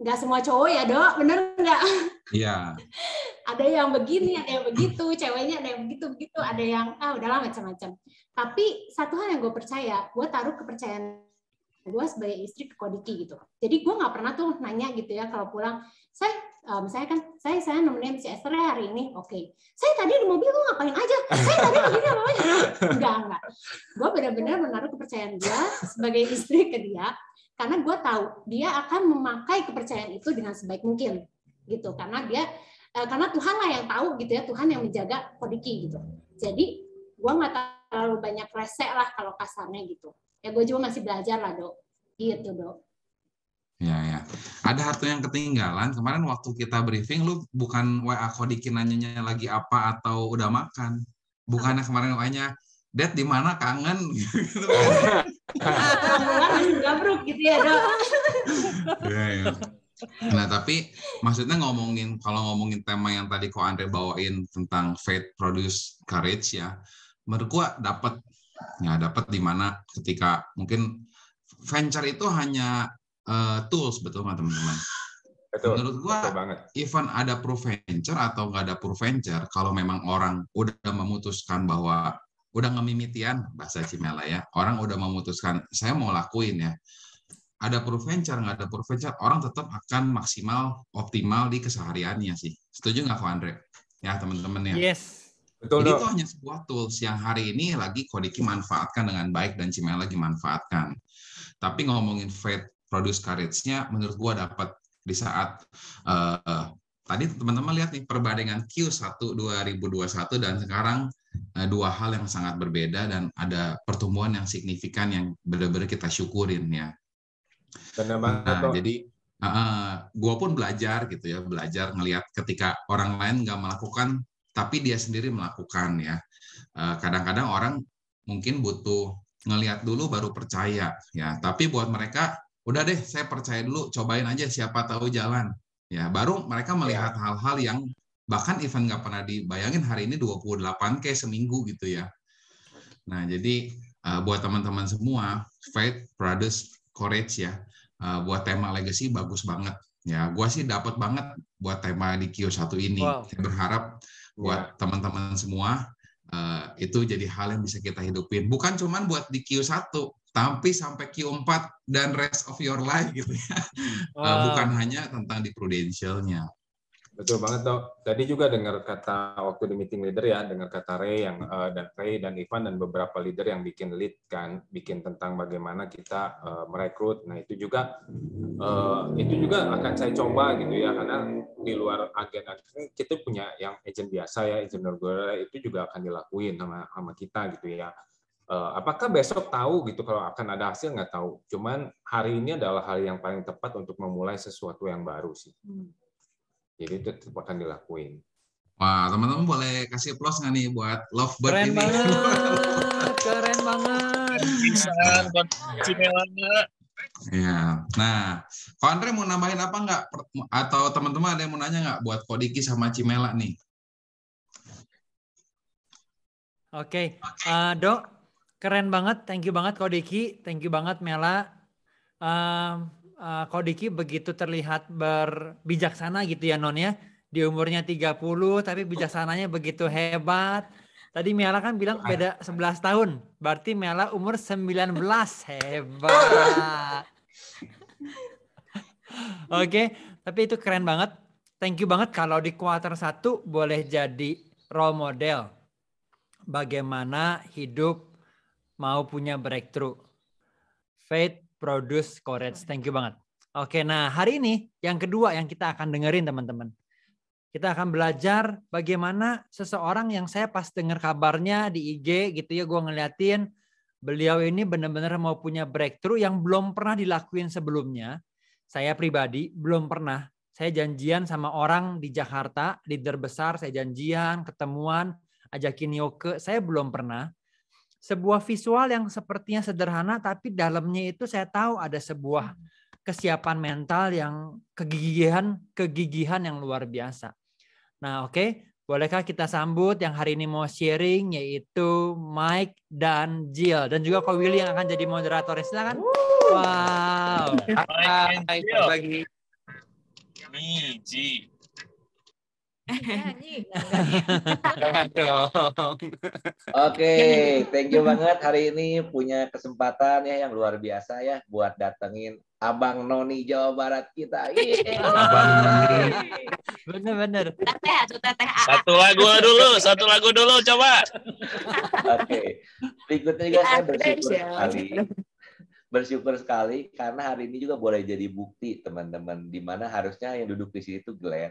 nggak semua cowok ya dok bener nggak iya ada yang begini ada yang begitu ceweknya ada yang begitu begitu ada yang ah udahlah macam-macam tapi satu hal yang gue percaya gue taruh kepercayaan gue sebagai istri ke Kodiki gitu jadi gue nggak pernah tuh nanya gitu ya kalau pulang saya um, saya kan saya saya nemenin si Esther ya hari ini oke okay. saya tadi di mobil gue ngapain aja saya tadi begini apa enggak enggak gue benar-benar menaruh kepercayaan gue sebagai istri ke dia karena gue tahu dia akan memakai kepercayaan itu dengan sebaik mungkin gitu karena dia eh, karena Tuhan lah yang tahu gitu ya Tuhan yang menjaga Kodiki gitu jadi gue nggak terlalu banyak rese lah kalau kasarnya gitu ya gue juga masih belajar lah dok gitu dok Ya ya. Ada satu yang ketinggalan kemarin waktu kita briefing lu bukan WA Kodiki nanyanya lagi apa atau udah makan. Bukannya kemarin WA-nya Dad di mana kangen gitu kan. Gitu ya, iya, iya. Nah tapi maksudnya ngomongin kalau ngomongin tema yang tadi kok Andre bawain tentang faith produce courage ya, menurut gua dapat ya dapat di mana ketika mungkin venture itu hanya uh, tools betul nggak teman-teman? Betul, Menurut gua, betul even ada pro venture atau nggak ada pro venture, kalau memang orang udah memutuskan bahwa udah ngemimitian bahasa Cimela ya. Orang udah memutuskan saya mau lakuin ya. Ada proof venture, nggak ada proof venture, orang tetap akan maksimal optimal di kesehariannya sih. Setuju nggak, kok Andre? Ya, teman-teman ya. Yes. Betul itu hanya sebuah tools yang hari ini lagi Kodiki manfaatkan dengan baik dan Cimela lagi manfaatkan. Tapi ngomongin Fed produce courage menurut gua dapat di saat uh, tadi teman-teman lihat nih perbandingan Q1 2021 dan sekarang eh, dua hal yang sangat berbeda dan ada pertumbuhan yang signifikan yang benar-benar kita syukurin ya. Benar nah, banget. Nah, jadi uh, gue pun belajar gitu ya, belajar ngelihat ketika orang lain nggak melakukan tapi dia sendiri melakukan ya. Eh, kadang-kadang uh, orang mungkin butuh ngelihat dulu baru percaya ya. Tapi buat mereka udah deh saya percaya dulu, cobain aja siapa tahu jalan Ya, baru mereka melihat iya. hal-hal yang bahkan event nggak pernah dibayangin hari ini 28 kayak seminggu gitu ya. Nah, jadi uh, buat teman-teman semua, Faith, Brothers, Courage ya, uh, buat tema legacy bagus banget. Ya, gua sih dapat banget buat tema di Q1 ini. Wow. Saya berharap buat iya. teman-teman yeah. semua uh, itu jadi hal yang bisa kita hidupin. Bukan cuman buat di Q1, tapi sampai Q4 dan rest of your life gitu ya. Eh, wow. Bukan hanya tentang di prudensialnya. Betul banget dok. Tadi juga dengar kata waktu di meeting leader ya, dengar kata Ray yang uh, dan Ray dan Ivan dan beberapa leader yang bikin lead kan, bikin tentang bagaimana kita uh, merekrut. Nah itu juga uh, itu juga akan saya coba gitu ya, karena di luar agen-agen kita punya yang agent biasa ya, agent reguler itu juga akan dilakuin sama sama kita gitu ya. Eh, apakah besok tahu gitu kalau akan ada hasil nggak tahu. Cuman hari ini adalah hari yang paling tepat untuk memulai sesuatu yang baru sih. Hmm. Jadi itu tetap akan dilakuin. Wah, teman-teman boleh kasih plus nggak nih buat Lovebird keren ini? Banget, keren banget. Pisan buat Cimelana. Ya, nah, Ko Andre mau nambahin apa nggak? Atau teman-teman ada yang mau nanya nggak buat Kodiki sama Cimela nih? Oke, okay. uh, eh, dok, Keren banget, thank you banget Kodiki, thank you banget Mela. Uh, uh, eh, Kodiki begitu terlihat berbijaksana gitu ya Non ya. Di umurnya 30 tapi bijaksananya begitu hebat. Tadi Mela kan bilang beda 11 tahun. Berarti Mela umur 19. Hebat. Oke, okay, tapi itu keren banget. Thank you banget kalau di kuarter satu boleh jadi role model bagaimana hidup mau punya breakthrough. Faith produce courage. Thank you banget. Oke, nah hari ini yang kedua yang kita akan dengerin teman-teman. Kita akan belajar bagaimana seseorang yang saya pas dengar kabarnya di IG gitu ya, gue ngeliatin beliau ini benar-benar mau punya breakthrough yang belum pernah dilakuin sebelumnya. Saya pribadi belum pernah. Saya janjian sama orang di Jakarta, leader besar, saya janjian, ketemuan, ajakin yoke, saya belum pernah sebuah visual yang sepertinya sederhana tapi dalamnya itu saya tahu ada sebuah hmm. kesiapan mental yang kegigihan kegigihan yang luar biasa. Nah, oke, okay. bolehkah kita sambut yang hari ini mau sharing yaitu Mike dan Jill dan juga Ko Willy yang akan jadi moderator. Silakan. Wow. Hai, Hai. Hai. Oke, thank you banget hari ini punya kesempatan ya yang luar biasa ya buat datengin Abang Noni Jawa Barat kita. Bener-bener. Satu lagu dulu, satu lagu dulu coba. Oke. Berikutnya juga saya bersyukur sekali. Bersyukur sekali karena hari ini juga boleh jadi bukti teman-teman. Dimana harusnya yang duduk di sini itu Glenn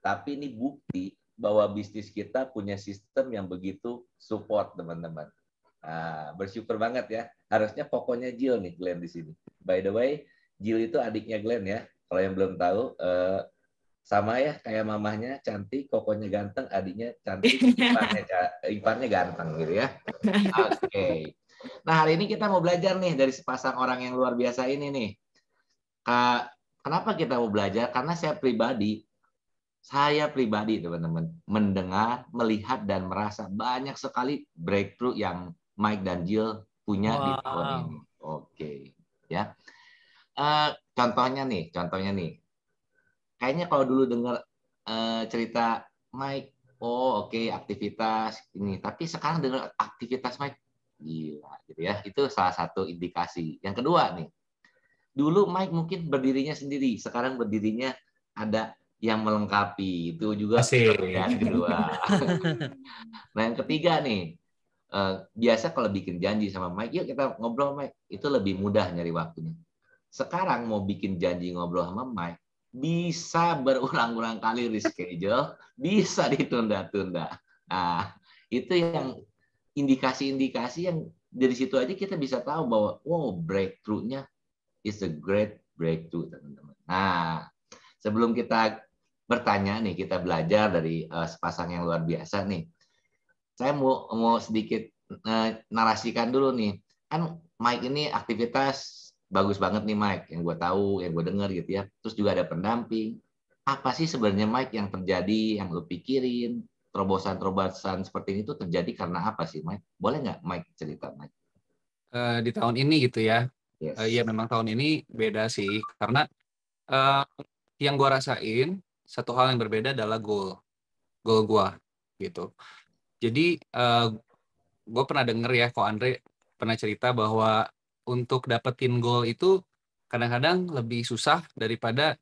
tapi ini bukti bahwa bisnis kita punya sistem yang begitu support teman-teman. Nah, bersyukur banget ya. Harusnya pokoknya Jill nih Glenn di sini. By the way, Jill itu adiknya Glenn ya. Kalau yang belum tahu, eh, sama ya kayak mamahnya cantik, pokoknya ganteng, adiknya cantik, iparnya, iya. iparnya ganteng gitu ya. Oke. Okay. Nah hari ini kita mau belajar nih dari sepasang orang yang luar biasa ini nih. Eh, kenapa kita mau belajar? Karena saya pribadi saya pribadi teman-teman mendengar, melihat dan merasa banyak sekali breakthrough yang Mike dan Jill punya wow. di tahun ini. Oke, okay. ya. Uh, contohnya nih, contohnya nih. Kayaknya kalau dulu dengar uh, cerita Mike, oh oke okay, aktivitas ini, tapi sekarang dengar aktivitas Mike, gila gitu ya. Itu salah satu indikasi. Yang kedua nih, dulu Mike mungkin berdirinya sendiri, sekarang berdirinya ada yang melengkapi itu juga kreasi kedua. nah yang ketiga nih uh, biasa kalau bikin janji sama Mike, yuk kita ngobrol Mike itu lebih mudah nyari waktunya. Sekarang mau bikin janji ngobrol sama Mike bisa berulang-ulang kali reschedule, bisa ditunda-tunda. Nah, itu yang indikasi-indikasi yang dari situ aja kita bisa tahu bahwa wow breakthroughnya is a great breakthrough teman-teman. Nah, sebelum kita bertanya nih kita belajar dari uh, sepasang yang luar biasa nih. Saya mau mau sedikit uh, narasikan dulu nih. Kan Mike ini aktivitas bagus banget nih Mike yang gue tahu, yang gue dengar gitu ya. Terus juga ada pendamping. Apa sih sebenarnya Mike yang terjadi, yang lo pikirin? Terobosan-terobosan seperti ini tuh terjadi karena apa sih Mike? Boleh nggak Mike cerita Mike? Eh, di tahun ini gitu ya. Yes. Uh, ya memang tahun ini beda sih karena uh, yang gue rasain satu hal yang berbeda adalah goal goal gue gitu jadi uh, eh, gue pernah denger ya kok Andre pernah cerita bahwa untuk dapetin goal itu kadang-kadang lebih susah daripada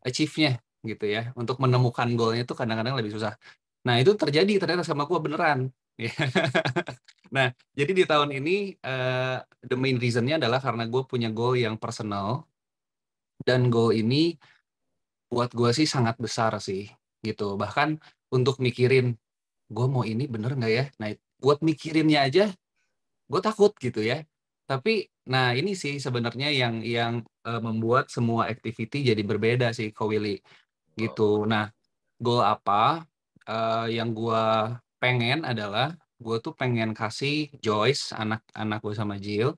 achieve-nya gitu ya untuk menemukan goalnya itu kadang-kadang lebih susah nah itu terjadi ternyata sama gue beneran ya. nah jadi di tahun ini uh, the main reasonnya adalah karena gue punya goal yang personal dan goal ini buat gue sih sangat besar sih gitu bahkan untuk mikirin gue mau ini bener nggak ya nah buat mikirinnya aja gue takut gitu ya tapi nah ini sih sebenarnya yang yang uh, membuat semua activity jadi berbeda sih ko Willy gitu oh. nah goal apa uh, yang gue pengen adalah gue tuh pengen kasih Joyce anak-anak gue sama Jill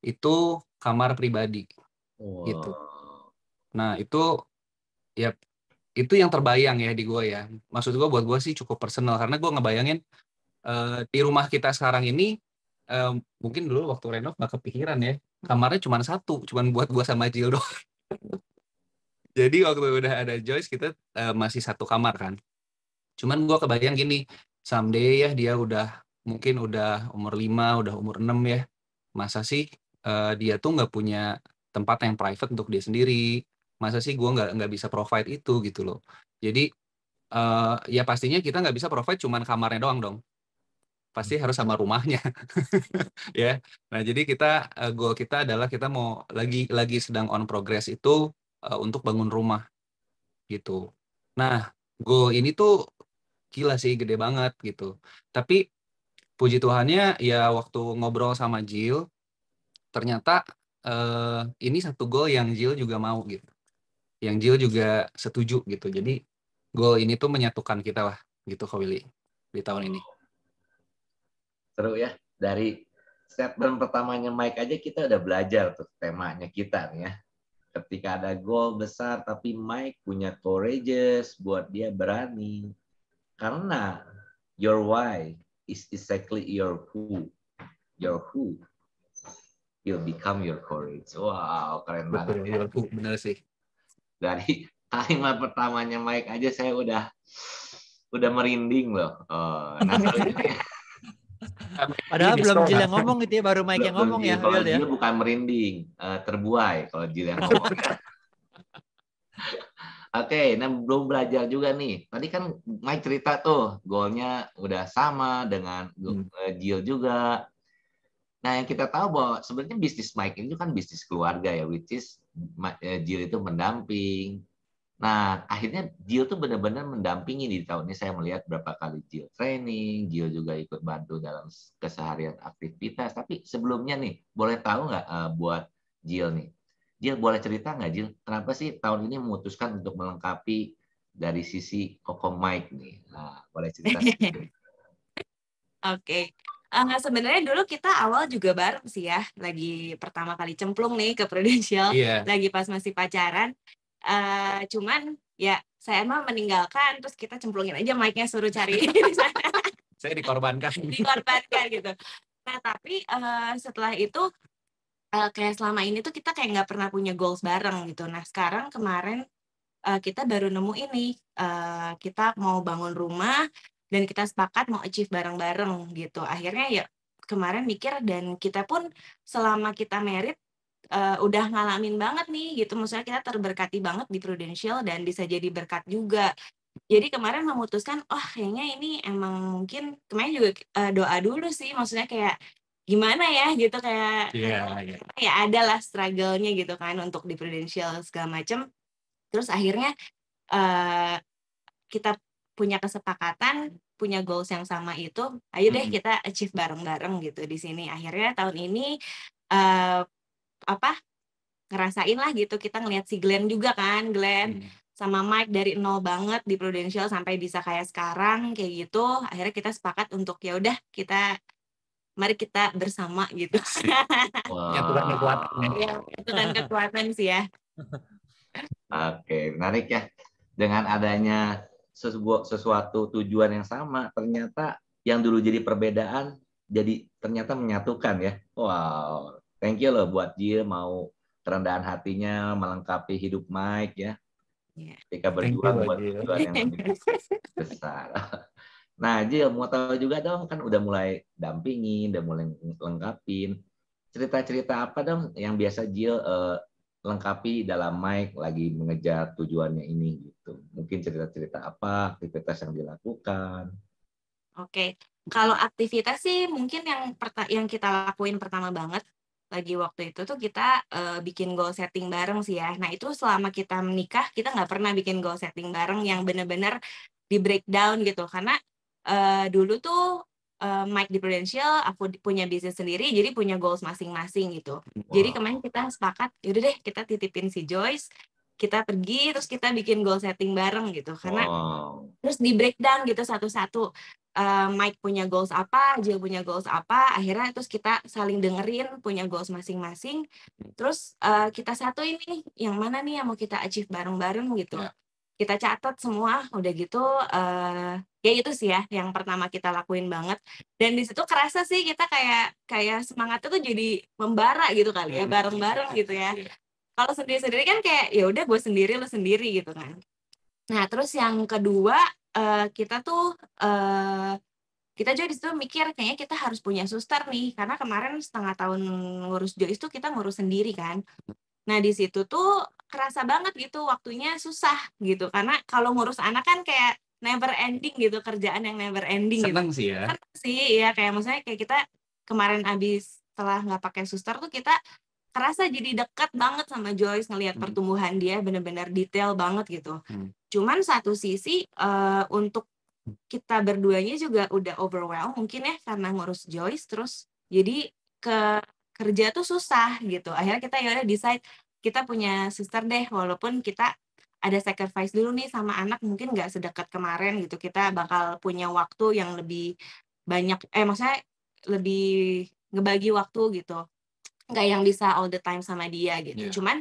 itu kamar pribadi gitu. wow. gitu nah itu ya Itu yang terbayang ya di gue ya. Maksud gue buat gue sih cukup personal karena gue ngebayangin uh, di rumah kita sekarang ini uh, mungkin dulu waktu renov nggak kepikiran ya. Kamarnya cuma satu, cuma buat gue sama Jill doang. Jadi waktu udah ada Joyce kita uh, masih satu kamar kan. Cuman gue kebayang gini, someday ya dia udah mungkin udah umur 5, udah umur 6 ya. Masa sih uh, dia tuh nggak punya tempat yang private untuk dia sendiri masa sih gue nggak nggak bisa provide itu gitu loh jadi uh, ya pastinya kita nggak bisa provide cuman kamarnya doang dong pasti harus sama rumahnya ya nah jadi kita uh, goal kita adalah kita mau lagi lagi sedang on progress itu uh, untuk bangun rumah gitu nah goal ini tuh gila sih gede banget gitu tapi puji Tuhannya ya waktu ngobrol sama Jill ternyata uh, ini satu goal yang Jill juga mau gitu yang Jill juga setuju gitu. Jadi goal ini tuh menyatukan kita lah gitu kok Willy di tahun ini. Seru ya. Dari statement pertamanya Mike aja kita udah belajar tuh temanya kita nih ya. Ketika ada goal besar tapi Mike punya courageous buat dia berani. Karena your why is exactly your who. Your who will become your courage. Wow, keren banget. Ya. Benar sih dari kalimat pertamanya Mike aja saya udah udah merinding loh. Eh, nah, Padahal belum Jil yang ngomong gitu ya, baru Mike yang ngomong ya. Iya, kalau ya. dia bukan merinding, eh, terbuai kalau Jil yang ngomong. Oke, okay, nah belum belajar juga nih. Tadi kan Mike cerita tuh, golnya udah sama dengan hmm. Jil eh, juga. Nah, yang kita tahu bahwa sebenarnya bisnis Mike itu kan bisnis keluarga ya, which is Jill e, itu mendamping. Nah, akhirnya Jill tuh benar-benar mendampingi di tahun ini saya melihat berapa kali Jill training, Jill juga ikut bantu dalam keseharian aktivitas. Tapi sebelumnya nih, boleh tahu nggak e, buat Jill nih? Jill boleh cerita nggak Jill, kenapa sih tahun ini memutuskan untuk melengkapi dari sisi Koko Mike nih? Nah, boleh cerita. Oke. Okay. Uh, sebenarnya dulu kita awal juga bareng sih ya, lagi pertama kali cemplung nih ke Prudential, yeah. lagi pas masih pacaran. Uh, cuman ya saya emang meninggalkan, terus kita cemplungin aja mic-nya suruh cari di saya dikorbankan. dikorbankan gitu. Nah tapi uh, setelah itu uh, kayak selama ini tuh kita kayak nggak pernah punya goals bareng gitu. Nah sekarang kemarin uh, kita baru nemu ini, uh, kita mau bangun rumah dan kita sepakat mau achieve bareng-bareng gitu akhirnya ya kemarin mikir dan kita pun selama kita merit uh, udah ngalamin banget nih gitu maksudnya kita terberkati banget di Prudential dan bisa jadi berkat juga jadi kemarin memutuskan oh kayaknya ini emang mungkin kemarin juga uh, doa dulu sih maksudnya kayak gimana ya gitu kayak yeah, yeah. Iya. ya ada lah struggle-nya gitu kan untuk di Prudential segala macem. terus akhirnya uh, kita punya kesepakatan, punya goals yang sama itu, ayo deh hmm. kita achieve bareng-bareng gitu di sini. Akhirnya tahun ini uh, apa ngerasain lah gitu kita ngelihat si Glenn juga kan, Glenn hmm. sama Mike dari nol banget di Prudential sampai bisa kayak sekarang kayak gitu. Akhirnya kita sepakat untuk ya udah kita mari kita bersama gitu. ya bukan kekuatan. Ya, bukan kekuatan sih ya. Oke, menarik ya. Dengan adanya sesuatu, sesuatu tujuan yang sama, ternyata yang dulu jadi perbedaan jadi ternyata menyatukan ya. Wow, thank you loh buat dia mau kerendahan hatinya melengkapi hidup Mike ya. Yeah. Ketika berjuang you, buat tujuan yang lebih besar. Nah, Jill mau tahu juga dong kan udah mulai dampingin, udah mulai lengkapin. Cerita-cerita apa dong yang biasa Jill uh, eh, lengkapi dalam Mike lagi mengejar tujuannya ini gitu. Mungkin cerita-cerita apa aktivitas yang dilakukan. Oke, kalau aktivitas sih mungkin yang yang kita lakuin pertama banget lagi waktu itu tuh kita uh, bikin goal setting bareng sih ya. Nah itu selama kita menikah kita nggak pernah bikin goal setting bareng yang benar benar di breakdown gitu karena uh, dulu tuh uh, eh, Mike di aku punya bisnis sendiri, jadi punya goals masing-masing gitu. Wow. Jadi kemarin kita sepakat, yaudah deh kita titipin si Joyce, kita pergi terus kita bikin goal setting bareng gitu. Karena wow. terus di breakdown gitu satu-satu. Uh, eh, Mike punya goals apa, Jill punya goals apa, akhirnya terus kita saling dengerin punya goals masing-masing, hmm. terus uh, kita satu ini yang mana nih yang mau kita achieve bareng-bareng gitu. Yeah kita catat semua udah gitu uh, ya itu sih ya yang pertama kita lakuin banget dan di situ kerasa sih kita kayak kayak semangatnya tuh jadi membara gitu kali ya bareng-bareng gitu ya kalau sendiri-sendiri kan kayak ya udah gue sendiri lo sendiri gitu kan nah terus yang kedua uh, kita tuh uh, kita juga di situ mikir kayaknya kita harus punya suster nih karena kemarin setengah tahun ngurus Joyce itu kita ngurus sendiri kan nah di situ tuh kerasa banget gitu waktunya susah gitu karena kalau ngurus anak kan kayak never ending gitu kerjaan yang never ending gitu. seneng gitu. sih ya seneng sih ya kayak maksudnya kayak kita kemarin abis setelah nggak pakai suster tuh kita kerasa jadi dekat banget sama Joyce ngelihat hmm. pertumbuhan dia benar-benar detail banget gitu hmm. cuman satu sisi uh, untuk kita berduanya juga udah overwhelmed mungkin ya karena ngurus Joyce terus jadi ke kerja tuh susah gitu akhirnya kita ya udah decide kita punya suster deh walaupun kita ada sacrifice dulu nih sama anak mungkin nggak sedekat kemarin gitu kita bakal punya waktu yang lebih banyak eh maksudnya lebih ngebagi waktu gitu nggak yang bisa all the time sama dia gitu yeah. cuman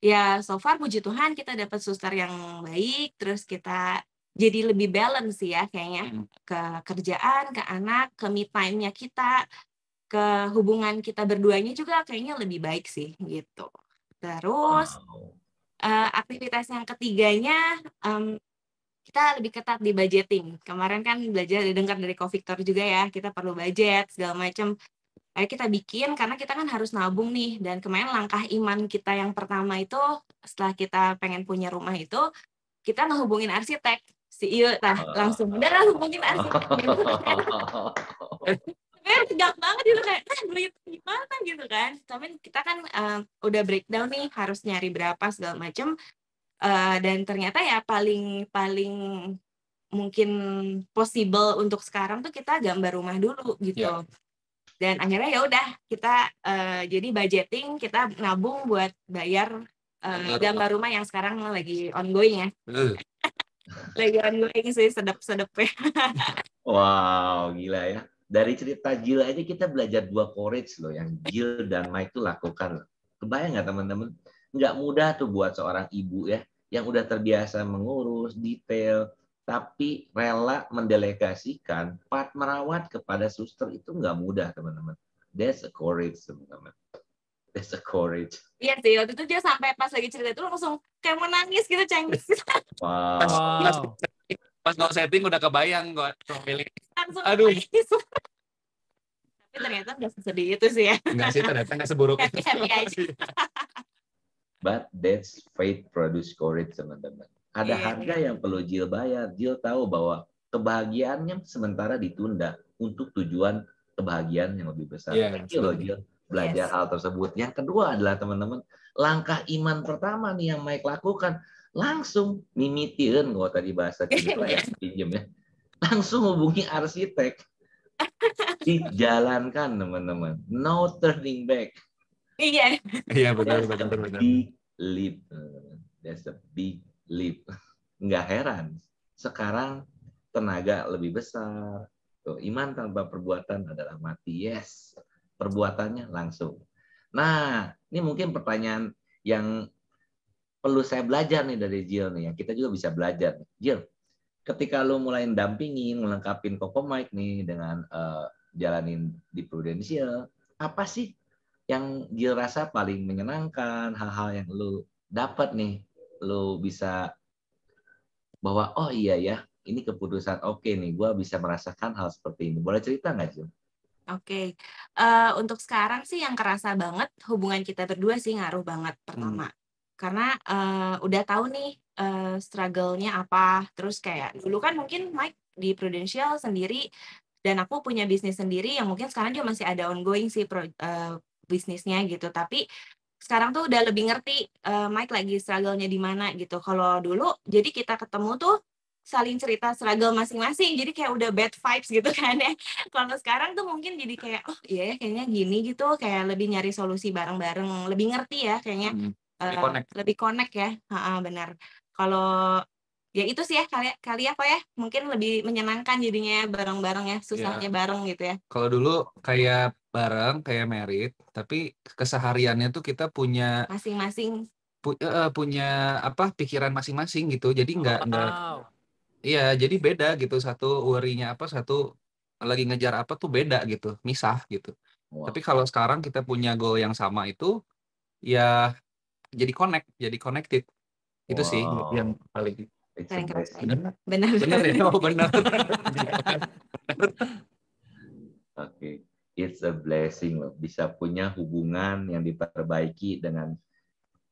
ya so far puji Tuhan kita dapat suster yang baik terus kita jadi lebih balance sih ya kayaknya mm. ke kerjaan ke anak ke me time-nya kita ke hubungan kita berduanya juga kayaknya lebih baik sih gitu Terus wow. uh, aktivitas yang ketiganya um, kita lebih ketat di budgeting. Kemarin kan belajar didengar dari Ko Victor juga ya, kita perlu budget segala macam. Ayo kita bikin karena kita kan harus nabung nih. Dan kemarin langkah iman kita yang pertama itu setelah kita pengen punya rumah itu kita ngehubungin arsitek si Iyo nah, ah. langsung udah lah hubungin arsitek gitu kan. kayak tegang banget gitu kayak nah duit gimana gitu kan tapi kita kan uh, udah breakdown nih harus nyari berapa segala macem uh, dan ternyata ya paling paling mungkin possible untuk sekarang tuh kita gambar rumah dulu gitu yeah. dan akhirnya ya udah kita uh, jadi budgeting kita nabung buat bayar uh, gambar rumah yang sekarang lagi ongoing ya uh. lagi ongoing sih sedep sedep ya wow gila ya dari cerita Jill aja kita belajar dua courage loh yang Jill dan Mike itu lakukan. Kebayang nggak teman-teman? Nggak mudah tuh buat seorang ibu ya yang udah terbiasa mengurus detail, tapi rela mendelegasikan part merawat kepada suster itu nggak mudah teman-teman. That's a courage teman-teman. That's a courage. Iya sih, waktu itu dia sampai pas lagi cerita itu langsung kayak menangis gitu, cengis. wow pas no setting udah kebayang gua profilnya aduh tapi ternyata nggak sesedih itu sih ya nggak sih ternyata nggak seburuk happy happy aja but that's fate produce courage teman-teman ada yeah. harga iya. yang perlu Jill bayar Jill tahu bahwa kebahagiaannya sementara ditunda untuk tujuan kebahagiaan yang lebih besar yeah, Jill loh Jill belajar yes. hal tersebut yang kedua adalah teman-teman langkah iman pertama nih yang Mike lakukan langsung mimitian kalau tadi bahasa kita ya pinjam ya langsung hubungi arsitek dijalankan teman-teman no turning back iya iya benar benar benar big leap that's a big leap nggak heran sekarang tenaga lebih besar Tuh, iman tanpa perbuatan adalah mati. Yes, perbuatannya langsung. Nah, ini mungkin pertanyaan yang perlu saya belajar nih dari Jill nih ya. Kita juga bisa belajar. Jill, ketika lo mulai dampingin, melengkapi Koko Mike nih dengan uh, jalanin di Prudential, apa sih yang Jill rasa paling menyenangkan, hal-hal yang lo dapat nih, lo bisa bahwa oh iya ya, ini keputusan oke okay nih, gue bisa merasakan hal seperti ini. Boleh cerita nggak Jill? Oke, okay. uh, eh, untuk sekarang sih yang kerasa banget hubungan kita berdua sih ngaruh banget pertama. Hmm karena uh, udah tahu nih uh, struggle-nya apa terus kayak dulu kan mungkin Mike di Prudential sendiri dan aku punya bisnis sendiri yang mungkin sekarang juga masih ada ongoing sih pro, uh, bisnisnya gitu tapi sekarang tuh udah lebih ngerti uh, Mike lagi struggle-nya di mana gitu kalau dulu jadi kita ketemu tuh saling cerita struggle masing-masing jadi kayak udah bad vibes gitu kan ya kalau sekarang tuh mungkin jadi kayak oh iya yeah, kayaknya gini gitu kayak lebih nyari solusi bareng-bareng lebih ngerti ya kayaknya hmm lebih eh, connect, lebih connect ya ha -ha, benar kalau ya itu sih ya kali kali apa ya mungkin lebih menyenangkan jadinya ya, bareng-bareng ya iya. susahnya yeah. bareng gitu ya kalau dulu kayak bareng kayak merit tapi kesehariannya tuh kita punya masing-masing pu uh, punya apa pikiran masing-masing gitu jadi nggak oh, nggak iya jadi beda gitu satu worry-nya apa satu lagi ngejar apa tuh beda gitu misah gitu wow. tapi kalau sekarang kita punya goal yang sama itu ya jadi connect jadi connected itu sih yang paling benar benar benar benar oke okay. it's a blessing loh bisa punya hubungan yang diperbaiki dengan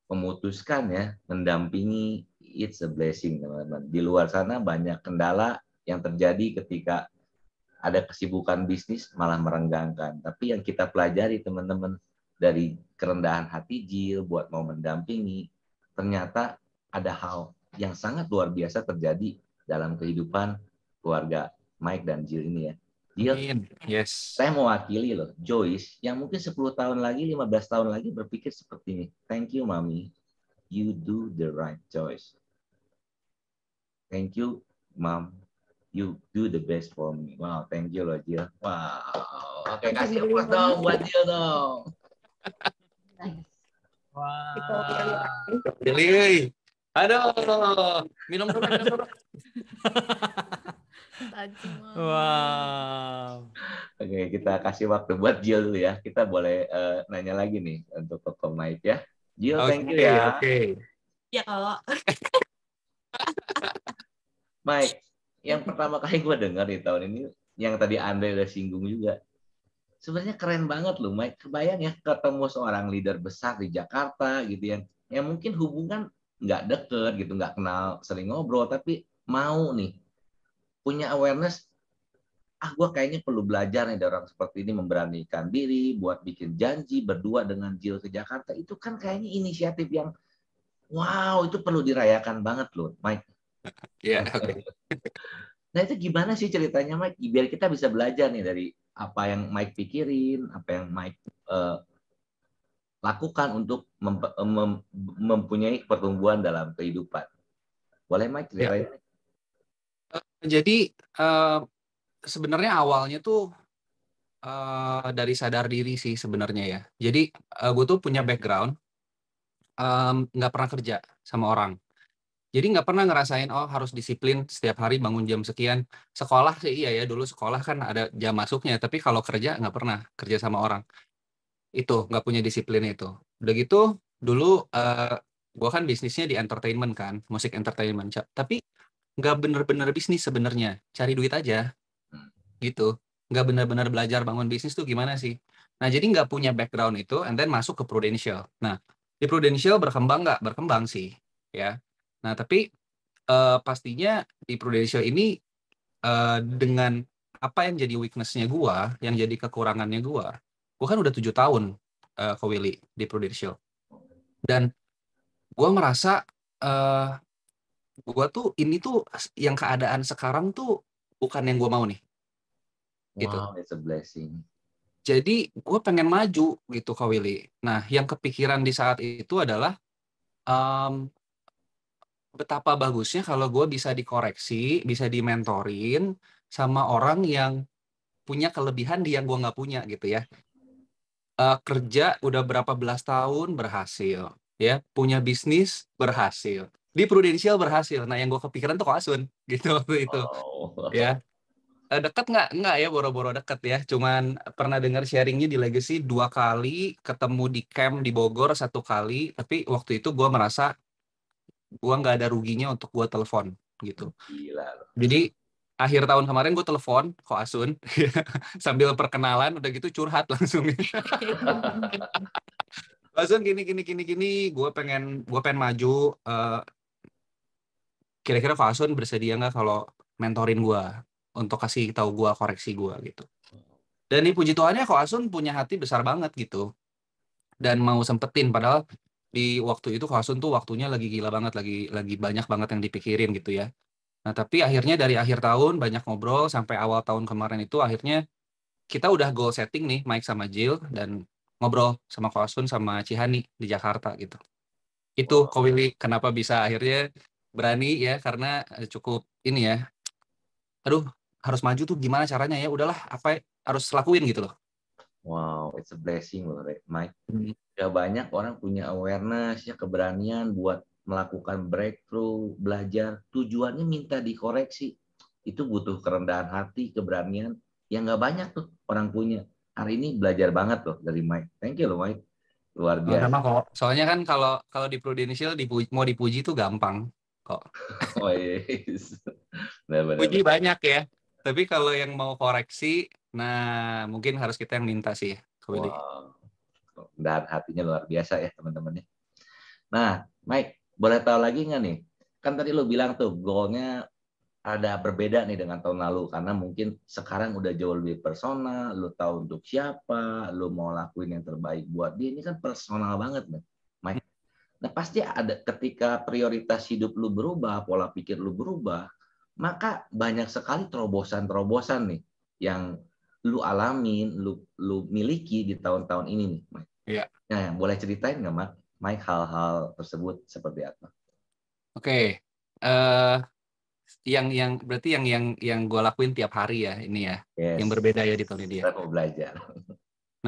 memutuskan ya mendampingi it's a blessing teman-teman di luar sana banyak kendala yang terjadi ketika ada kesibukan bisnis malah merenggangkan tapi yang kita pelajari teman-teman dari kerendahan hati Jill buat mau mendampingi, ternyata ada hal yang sangat luar biasa terjadi dalam kehidupan keluarga Mike dan Jill ini ya. Jill, yes. saya mewakili loh Joyce yang mungkin 10 tahun lagi, 15 tahun lagi berpikir seperti ini. Thank you, Mami. You do the right choice. Thank you, Mom. You do the best for me. Wow, thank you loh Jill. Wow. Oke, kasih applause dong buat Jill dong. Wah. jeli, Aduh, minum dulu, minum dulu. wow. Oke, okay, kita kasih waktu buat Jill dulu ya. Kita boleh uh, nanya lagi nih untuk Koko Mike ya. Jill, okay, thank you ya. Oke. Okay. Ya kalau. Mike, yang pertama kali gue dengar di tahun ini, yang tadi Andre udah singgung juga, sebenarnya keren banget loh Mike kebayang ya ketemu seorang leader besar di Jakarta gitu ya yang mungkin hubungan nggak deket gitu nggak kenal sering ngobrol tapi mau nih punya awareness ah gue kayaknya perlu belajar nih dari orang seperti ini memberanikan diri buat bikin janji berdua dengan Jill ke Jakarta itu kan kayaknya inisiatif yang wow itu perlu dirayakan banget loh Mike. Iya. Yeah, okay. nah itu gimana sih ceritanya Mike biar kita bisa belajar nih dari apa yang Mike pikirin, apa yang Mike uh, lakukan untuk mem eh, mem mempunyai pertumbuhan dalam kehidupan. Boleh Mike ya. ceritain? Ya. Jadi uh, sebenarnya awalnya tuh uh, dari sadar diri sih sebenarnya ya. Jadi uh, gue tuh punya background nggak um, pernah kerja sama orang. Jadi nggak pernah ngerasain oh harus disiplin setiap hari bangun jam sekian. Sekolah sih iya ya dulu sekolah kan ada jam masuknya, tapi kalau kerja nggak pernah kerja sama orang. Itu nggak punya disiplin itu. Udah gitu dulu uh, eh, gue kan bisnisnya di entertainment kan, musik entertainment. Tapi nggak bener-bener bisnis sebenarnya, cari duit aja gitu. Nggak bener-bener belajar bangun bisnis tuh gimana sih? Nah, jadi nggak punya background itu, and then masuk ke Prudential. Nah, di Prudential berkembang nggak? Berkembang sih, ya. Nah, tapi uh, pastinya di Prudential ini uh, dengan apa yang jadi weakness-nya gue, yang jadi kekurangannya gue, gua kan udah tujuh tahun uh, eh, ke Willy di Prudential, dan gue merasa uh, gua tuh ini tuh yang keadaan sekarang tuh bukan yang gue mau nih. Gitu. it's a blessing. Jadi gue pengen maju gitu Kak Willy. Nah, yang kepikiran di saat itu adalah um, betapa bagusnya kalau gue bisa dikoreksi, bisa dimentorin sama orang yang punya kelebihan di yang gue nggak punya gitu ya. Uh, kerja udah berapa belas tahun berhasil, ya punya bisnis berhasil, di prudensial berhasil. Nah yang gue kepikiran tuh Asun gitu waktu itu, oh. ya uh, deket nggak nggak ya boro-boro deket ya. Cuman pernah dengar sharingnya di Legacy dua kali, ketemu di camp di Bogor satu kali. Tapi waktu itu gue merasa gue nggak ada ruginya untuk gue telepon gitu. Gila. Jadi akhir tahun kemarin gue telepon kok Asun sambil perkenalan udah gitu curhat langsung. Asun gini gini gini gini, gue pengen gue pengen maju. kira eh, kira-kira kok Asun bersedia nggak kalau mentorin gue untuk kasih tahu gue koreksi gue gitu. Dan ini puji Tuhannya kok Asun punya hati besar banget gitu dan mau sempetin padahal di waktu itu Hasun tuh waktunya lagi gila banget, lagi lagi banyak banget yang dipikirin gitu ya. Nah, tapi akhirnya dari akhir tahun banyak ngobrol sampai awal tahun kemarin itu akhirnya kita udah goal setting nih Mike sama Jill dan ngobrol sama Kosun sama Cihani di Jakarta gitu. Itu wow. Kowili kenapa bisa akhirnya berani ya karena eh, cukup ini ya. Aduh, harus maju tuh gimana caranya ya? Udahlah, apa ya, harus lakuin gitu loh. Wow, it's a blessing loh, Mike. Gak hmm. banyak orang punya awareness, ya keberanian buat melakukan breakthrough, belajar. Tujuannya minta dikoreksi. Itu butuh kerendahan hati, keberanian. Yang nggak banyak tuh orang punya. Hari ini belajar banget loh dari Mike. Thank you loh, Mike. Luar oh, biasa. Oh, kok. Soalnya kan kalau kalau di Prudential dipuji, mau dipuji tuh gampang kok. oh yes. Iya. Benar, benar, Puji banyak ya. Tapi kalau yang mau koreksi, Nah, mungkin harus kita yang minta sih. Wow. Dan hatinya luar biasa ya teman-teman. Ya. Nah, Mike, boleh tahu lagi nggak nih? Kan tadi lo bilang tuh goalnya ada berbeda nih dengan tahun lalu karena mungkin sekarang udah jauh lebih personal, lo tahu untuk siapa, lo mau lakuin yang terbaik buat dia. Ini kan personal banget nih, Mike. Nah, pasti ada ketika prioritas hidup lo berubah, pola pikir lo berubah, maka banyak sekali terobosan-terobosan nih yang lu alamin, lu lu miliki di tahun-tahun ini nih, Mike. Iya. Nah, boleh ceritain nggak, Mike? Mike hal-hal tersebut seperti apa? Oke, okay. uh, eh, yang yang berarti yang yang yang gue lakuin tiap hari ya ini ya, yes. yang berbeda ya di tahun ini. Saya mau belajar.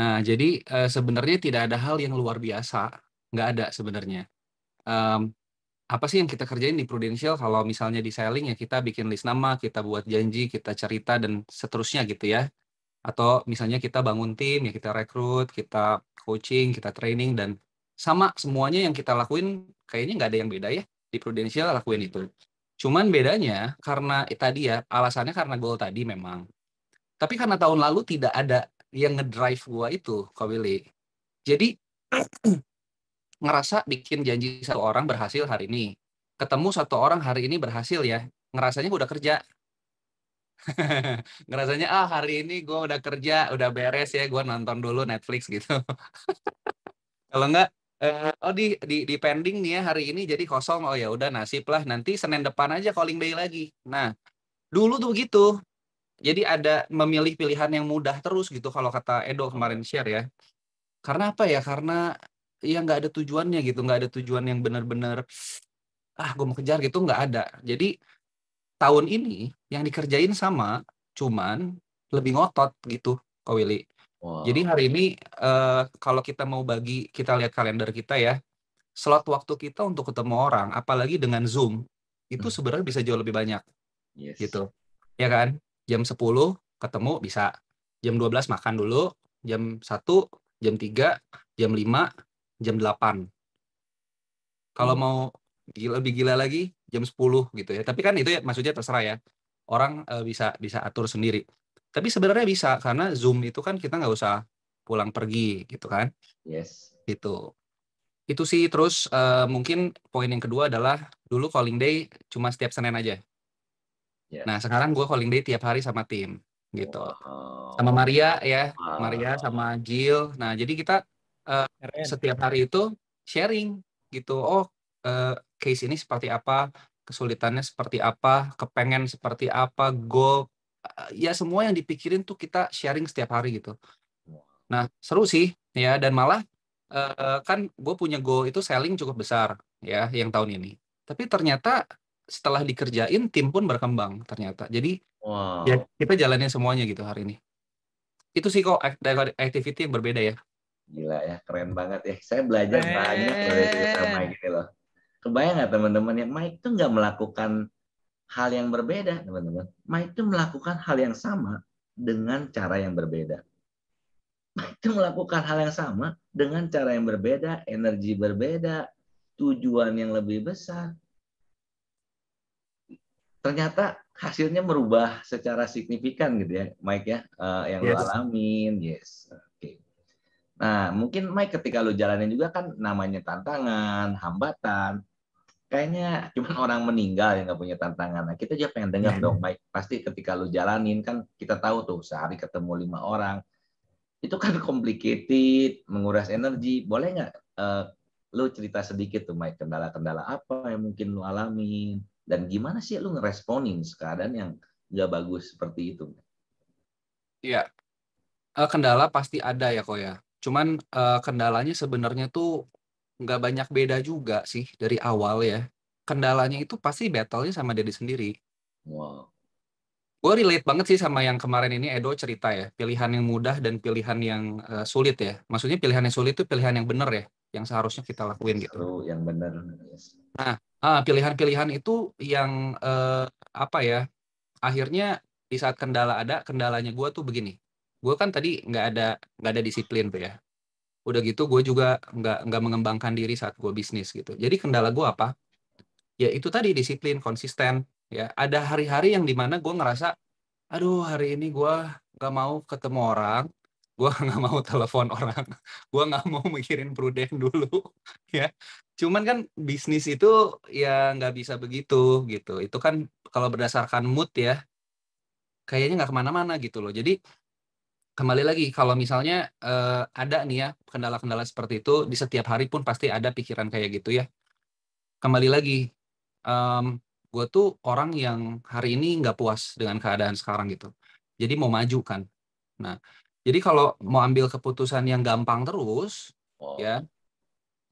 Nah, jadi uh, sebenarnya tidak ada hal yang luar biasa, nggak ada sebenarnya. Um, apa sih yang kita kerjain di Prudential kalau misalnya di selling ya kita bikin list nama, kita buat janji, kita cerita dan seterusnya gitu ya atau misalnya kita bangun tim ya kita rekrut kita coaching kita training dan sama semuanya yang kita lakuin kayaknya nggak ada yang beda ya di prudensial lakuin itu cuman bedanya karena tadi ya alasannya karena goal tadi memang tapi karena tahun lalu tidak ada yang ngedrive gua itu kau Willy jadi ngerasa bikin janji satu orang berhasil hari ini ketemu satu orang hari ini berhasil ya ngerasanya udah kerja ngerasanya ah hari ini gue udah kerja udah beres ya gue nonton dulu Netflix gitu kalau enggak eh, oh di, di di pending nih ya hari ini jadi kosong oh ya udah nasib lah nanti Senin depan aja calling day lagi nah dulu tuh gitu jadi ada memilih pilihan yang mudah terus gitu kalau kata Edo kemarin share ya karena apa ya karena ya nggak ada tujuannya gitu nggak ada tujuan yang benar-benar ah gue mau kejar gitu nggak ada jadi tahun ini yang dikerjain sama, cuman lebih ngotot gitu, kok Willy. Wow. Jadi hari ini uh, kalau kita mau bagi, kita lihat kalender kita ya, slot waktu kita untuk ketemu orang, apalagi dengan Zoom, itu hmm. sebenarnya bisa jauh lebih banyak. Yes. Gitu. Ya kan? Jam 10 ketemu bisa. Jam 12 makan dulu, jam 1, jam 3, jam 5, jam 8. Kalau hmm. mau gila, lebih gila lagi, jam 10 gitu ya. Tapi kan itu ya maksudnya terserah ya. Orang uh, bisa bisa atur sendiri. Tapi sebenarnya bisa karena Zoom itu kan kita nggak usah pulang pergi gitu kan. Yes. itu Itu sih terus uh, mungkin poin yang kedua adalah dulu calling day cuma setiap Senin aja. Yes. Nah, sekarang gue calling day tiap hari sama tim gitu. Wow. Sama Maria ya, wow. Maria sama Jill. Nah, jadi kita uh, setiap hari itu sharing gitu. Oh, uh, case ini seperti apa, kesulitannya seperti apa, kepengen seperti apa, goal, uh, ya semua yang dipikirin tuh kita sharing setiap hari gitu. Nah seru sih ya dan malah uh, kan gue punya goal itu selling cukup besar ya yang tahun ini. Tapi ternyata setelah dikerjain tim pun berkembang ternyata. Jadi ya wow. ya kita jalanin semuanya gitu hari ini itu sih kok activity yang berbeda ya. Gila ya, keren banget ya. Saya belajar banyak dari sama gitu loh kebayang nggak teman-teman yang Mike itu nggak melakukan hal yang berbeda teman-teman Mike itu melakukan hal yang sama dengan cara yang berbeda Mike itu melakukan hal yang sama dengan cara yang berbeda energi berbeda tujuan yang lebih besar ternyata hasilnya merubah secara signifikan gitu ya Mike ya uh, yang yes. lo alamin yes nah mungkin Mike ketika lo jalanin juga kan namanya tantangan hambatan kayaknya cuma orang meninggal yang nggak punya tantangan. Nah, kita juga pengen dengar iya. dong, Mike. Pasti ketika lu jalanin kan kita tahu tuh sehari ketemu lima orang, itu kan complicated, menguras energi. Boleh nggak uh, lu cerita sedikit tuh, Mike, kendala-kendala apa yang mungkin lu alami dan gimana sih lu ngeresponin keadaan yang nggak bagus seperti itu? Iya, eh, kendala pasti ada ya, kok ya. Cuman eh, kendalanya sebenarnya tuh nggak banyak beda juga sih dari awal ya. Kendalanya itu pasti battle-nya sama diri sendiri. Wow. Gue relate banget sih sama yang kemarin ini Edo cerita ya, pilihan yang mudah dan pilihan yang uh, sulit ya. Maksudnya pilihan yang sulit itu pilihan yang benar ya, yang seharusnya kita lakuin gitu. Oh, yang benar. Nah, ah, pilihan-pilihan itu yang uh, apa ya? Akhirnya di saat kendala ada, kendalanya gue tuh begini. Gue kan tadi nggak ada nggak ada disiplin tuh ya udah gitu gue juga nggak nggak mengembangkan diri saat gue bisnis gitu jadi kendala gue apa ya itu tadi disiplin konsisten ya ada hari-hari yang dimana gue ngerasa aduh hari ini gue nggak mau ketemu orang gue nggak mau telepon orang gue nggak mau mikirin pruden dulu ya cuman kan bisnis itu ya nggak bisa begitu gitu itu kan kalau berdasarkan mood ya kayaknya nggak kemana-mana gitu loh jadi kembali lagi kalau misalnya uh, ada nih ya kendala-kendala seperti itu di setiap hari pun pasti ada pikiran kayak gitu ya kembali lagi um, mmm, gue tuh orang yang hari ini nggak puas dengan keadaan sekarang gitu jadi mau maju kan nah jadi kalau mau ambil keputusan yang gampang terus wow. ya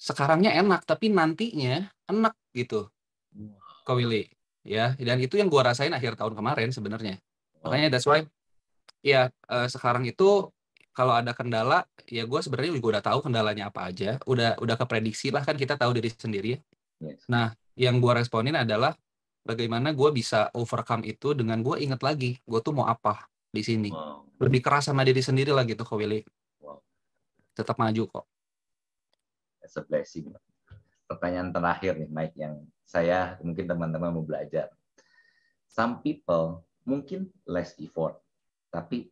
sekarangnya enak tapi nantinya enak gitu wow. Kawili ya dan itu yang gue rasain akhir tahun kemarin sebenarnya makanya that's why ya uh, sekarang itu kalau ada kendala ya gue sebenarnya juga udah tahu kendalanya apa aja udah udah keprediksi lah kan kita tahu diri sendiri ya yes. nah yang gue responin adalah bagaimana gue bisa overcome itu dengan gue inget lagi gue tuh mau apa di sini wow. lebih keras sama diri sendiri lah gitu kok Willy wow. tetap maju kok That's a blessing pertanyaan terakhir nih Mike yang saya mungkin teman-teman mau belajar some people mungkin less effort tapi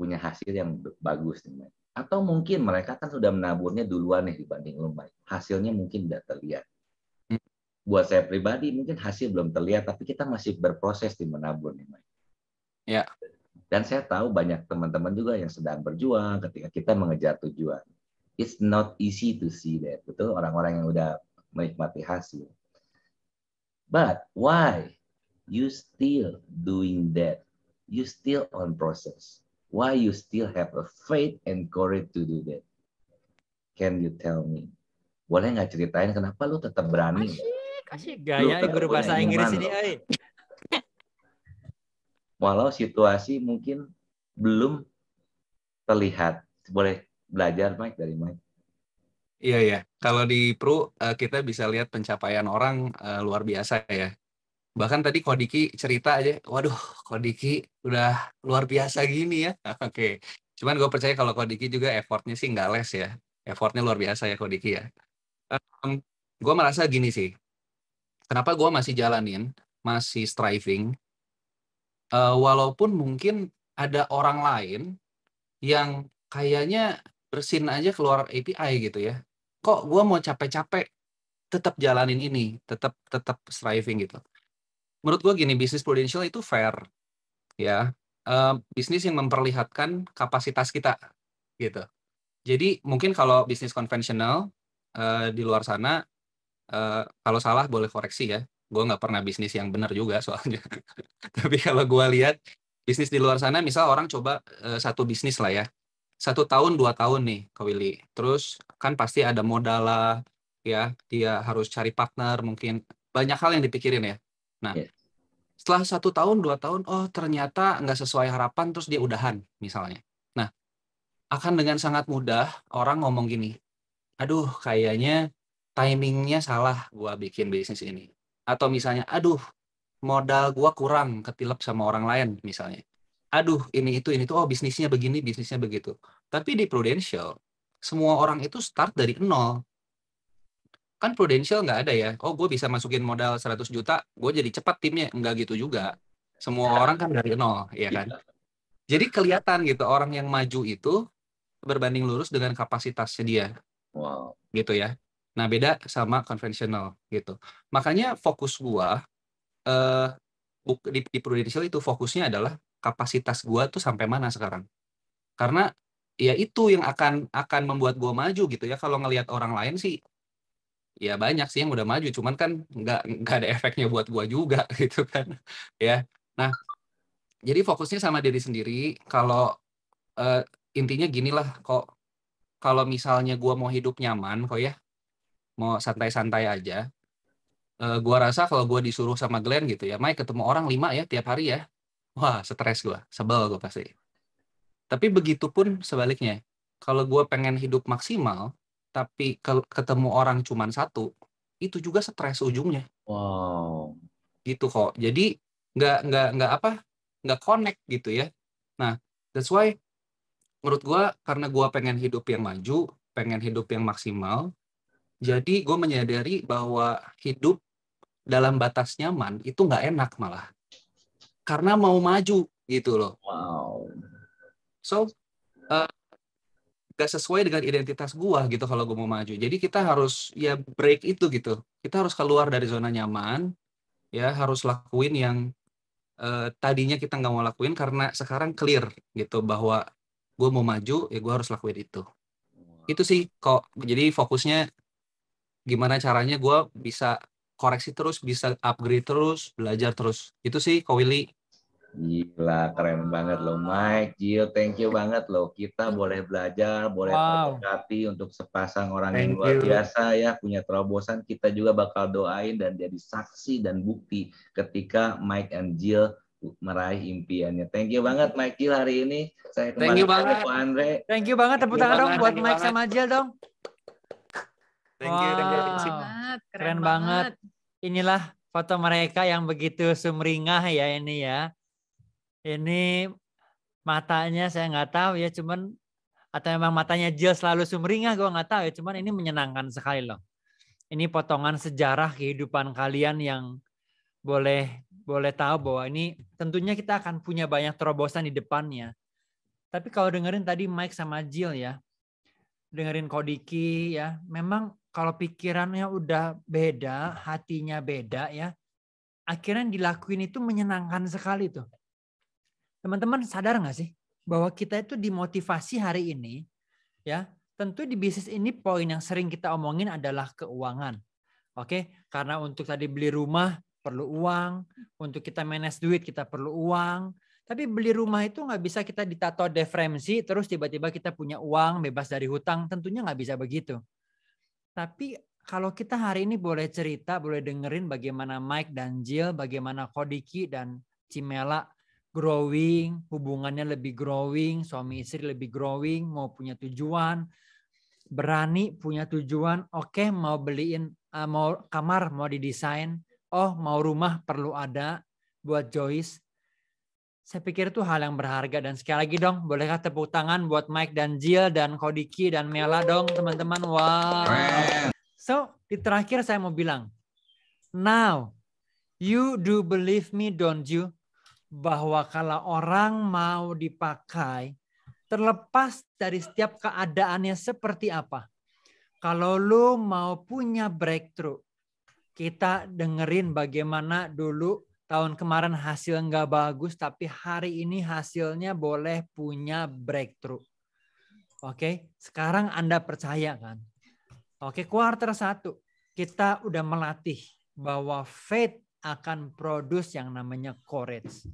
punya hasil yang bagus nih, Mike. Atau mungkin mereka kan sudah menaburnya duluan nih dibanding lo, Mike. Hasilnya mungkin tidak terlihat. Hmm. Buat saya pribadi mungkin hasil belum terlihat, tapi kita masih berproses di menabur nih, Mike. Ya. Dan saya tahu banyak teman-teman juga yang sedang berjuang ketika kita mengejar tujuan. It's not easy to see that. Betul orang-orang yang udah menikmati hasil. But why you still doing that? you still on process. Why you still have a faith and courage to do that? Can you tell me? Boleh nggak ceritain kenapa lu tetap berani? Asyik, asyik. Gaya lu guru bahasa Inggris ini, ay. Walau situasi mungkin belum terlihat. Boleh belajar, Mike, dari Mike. Iya ya, kalau di Pro eh, kita bisa lihat pencapaian orang eh, luar biasa ya bahkan tadi Kodiki cerita aja waduh Kodiki udah luar biasa gini ya oke okay. cuman gue percaya kalau Kodiki juga effortnya sih nggak les ya effortnya luar biasa ya Kodiki ya um, gue merasa gini sih kenapa gue masih jalanin masih striving uh, walaupun mungkin ada orang lain yang kayaknya bersin aja keluar API gitu ya kok gue mau capek-capek tetap jalanin ini tetap tetap striving gitu menurut gue gini bisnis prudensial itu fair ya uh, bisnis yang memperlihatkan kapasitas kita gitu jadi mungkin kalau bisnis konvensional uh, di luar sana uh, kalau salah boleh koreksi ya gue nggak pernah bisnis yang benar juga soalnya tapi kalau gue lihat bisnis di luar sana misal orang coba uh, satu bisnis lah ya satu tahun dua tahun nih ke Willy terus kan pasti ada modal lah ya dia harus cari partner mungkin banyak hal yang dipikirin ya nah yeah setelah satu tahun dua tahun oh ternyata nggak sesuai harapan terus dia udahan misalnya nah akan dengan sangat mudah orang ngomong gini aduh kayaknya timingnya salah gua bikin bisnis ini atau misalnya aduh modal gua kurang ketilap sama orang lain misalnya aduh ini itu ini itu oh bisnisnya begini bisnisnya begitu tapi di Prudential semua orang itu start dari nol kan prudensial nggak ada ya oh gue bisa masukin modal 100 juta gue jadi cepat timnya nggak gitu juga semua nah, orang kan dari nol ya kan iya. jadi kelihatan gitu orang yang maju itu berbanding lurus dengan kapasitasnya dia wow. gitu ya nah beda sama konvensional gitu makanya fokus gue eh, di, di prudensial itu fokusnya adalah kapasitas gue tuh sampai mana sekarang karena ya itu yang akan akan membuat gue maju gitu ya kalau ngelihat orang lain sih ya banyak sih yang udah maju cuman kan nggak nggak ada efeknya buat gua juga gitu kan ya nah jadi fokusnya sama diri sendiri kalau uh, intinya gini lah kok kalau misalnya gua mau hidup nyaman kok ya mau santai-santai aja uh, gua rasa kalau gua disuruh sama Glenn gitu ya Mike ketemu orang lima ya tiap hari ya wah stres gua sebel gua pasti tapi begitu pun sebaliknya kalau gua pengen hidup maksimal tapi ke ketemu orang cuma satu itu juga stres ujungnya wow gitu kok jadi nggak nggak nggak apa nggak connect gitu ya nah that's why menurut gue karena gue pengen hidup yang maju pengen hidup yang maksimal jadi gue menyadari bahwa hidup dalam batas nyaman itu nggak enak malah karena mau maju gitu loh wow so uh, gak sesuai dengan identitas gua gitu kalau gua mau maju. Jadi kita harus ya break itu gitu. Kita harus keluar dari zona nyaman, ya harus lakuin yang eh, tadinya kita nggak mau lakuin karena sekarang clear gitu bahwa gua mau maju ya gua harus lakuin itu. Itu sih kok. Jadi fokusnya gimana caranya gua bisa koreksi terus, bisa upgrade terus, belajar terus. Itu sih Kowili Gila, keren banget loh Mike, Jill, thank you banget loh. Kita boleh belajar, boleh wow. untuk sepasang orang thank yang luar you. biasa ya, punya terobosan. Kita juga bakal doain dan jadi saksi dan bukti ketika Mike and Jill meraih impiannya. Thank you banget Mike Jill hari ini. Saya thank you banget. Ke Andre. Thank you banget tepuk tangan dong buat Mike banget. sama Jill dong. Thank you, wow. Thank you. Keren, keren banget. banget. Inilah foto mereka yang begitu sumringah ya ini ya ini matanya saya nggak tahu ya cuman atau memang matanya Jill selalu sumringah gue nggak tahu ya cuman ini menyenangkan sekali loh ini potongan sejarah kehidupan kalian yang boleh boleh tahu bahwa ini tentunya kita akan punya banyak terobosan di depannya tapi kalau dengerin tadi Mike sama Jill ya dengerin Kodiki ya memang kalau pikirannya udah beda hatinya beda ya akhirnya dilakuin itu menyenangkan sekali tuh Teman-teman sadar nggak sih bahwa kita itu dimotivasi hari ini ya tentu di bisnis ini poin yang sering kita omongin adalah keuangan. Oke, karena untuk tadi beli rumah perlu uang, untuk kita manage duit kita perlu uang. Tapi beli rumah itu nggak bisa kita ditato defremsi terus tiba-tiba kita punya uang bebas dari hutang, tentunya nggak bisa begitu. Tapi kalau kita hari ini boleh cerita, boleh dengerin bagaimana Mike dan Jill, bagaimana Kodiki dan Cimela growing, hubungannya lebih growing, suami istri lebih growing, mau punya tujuan, berani punya tujuan, oke okay, mau beliin uh, mau kamar mau didesain, oh mau rumah perlu ada buat Joyce. Saya pikir itu hal yang berharga dan sekali lagi dong, bolehkah tepuk tangan buat Mike dan Jill dan Kodiki dan Mela dong teman-teman. Wow. So, di terakhir saya mau bilang, now you do believe me don't you? bahwa kalau orang mau dipakai, terlepas dari setiap keadaannya seperti apa, kalau lu mau punya breakthrough, kita dengerin bagaimana dulu tahun kemarin hasil nggak bagus, tapi hari ini hasilnya boleh punya breakthrough. Oke, sekarang Anda percaya kan? Oke, kuarter satu, kita udah melatih bahwa faith akan produce yang namanya courage.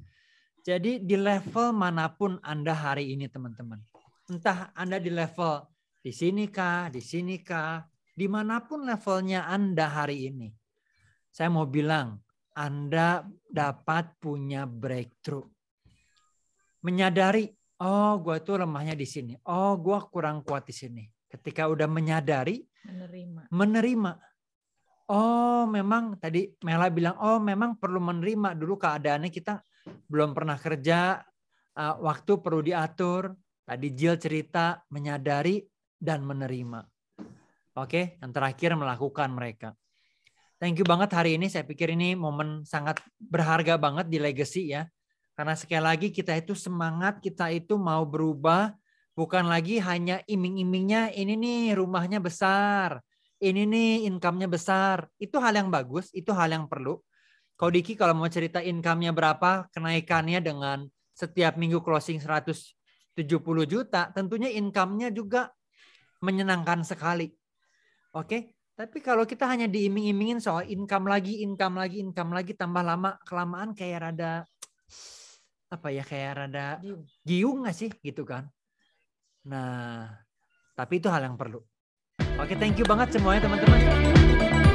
Jadi di level manapun Anda hari ini teman-teman. Entah Anda di level di sini kah, di sini kah, dimanapun levelnya Anda hari ini. Saya mau bilang, Anda dapat punya breakthrough. Menyadari, oh gue tuh lemahnya di sini. Oh gue kurang kuat di sini. Ketika udah menyadari, menerima. menerima. Oh memang tadi Mela bilang, oh memang perlu menerima. Dulu keadaannya kita belum pernah kerja, eh, waktu perlu diatur. Tadi Jill cerita menyadari dan menerima. Oke, yang terakhir melakukan mereka. Thank you banget hari ini. Saya pikir ini momen sangat berharga banget di legacy ya. Karena sekali lagi kita itu semangat, kita itu mau berubah, bukan lagi hanya iming-imingnya ini nih rumahnya besar, ini nih income-nya besar. Itu hal yang bagus, itu hal yang perlu. Kau Diki kalau mau cerita income-nya berapa, kenaikannya dengan setiap minggu closing 170 juta, tentunya income-nya juga menyenangkan sekali. Oke, tapi kalau kita hanya diiming-imingin soal income lagi, income lagi, income lagi, tambah lama kelamaan kayak rada apa ya kayak rada giung, nggak sih gitu kan? Nah, tapi itu hal yang perlu. Oke, thank you banget semuanya teman-teman.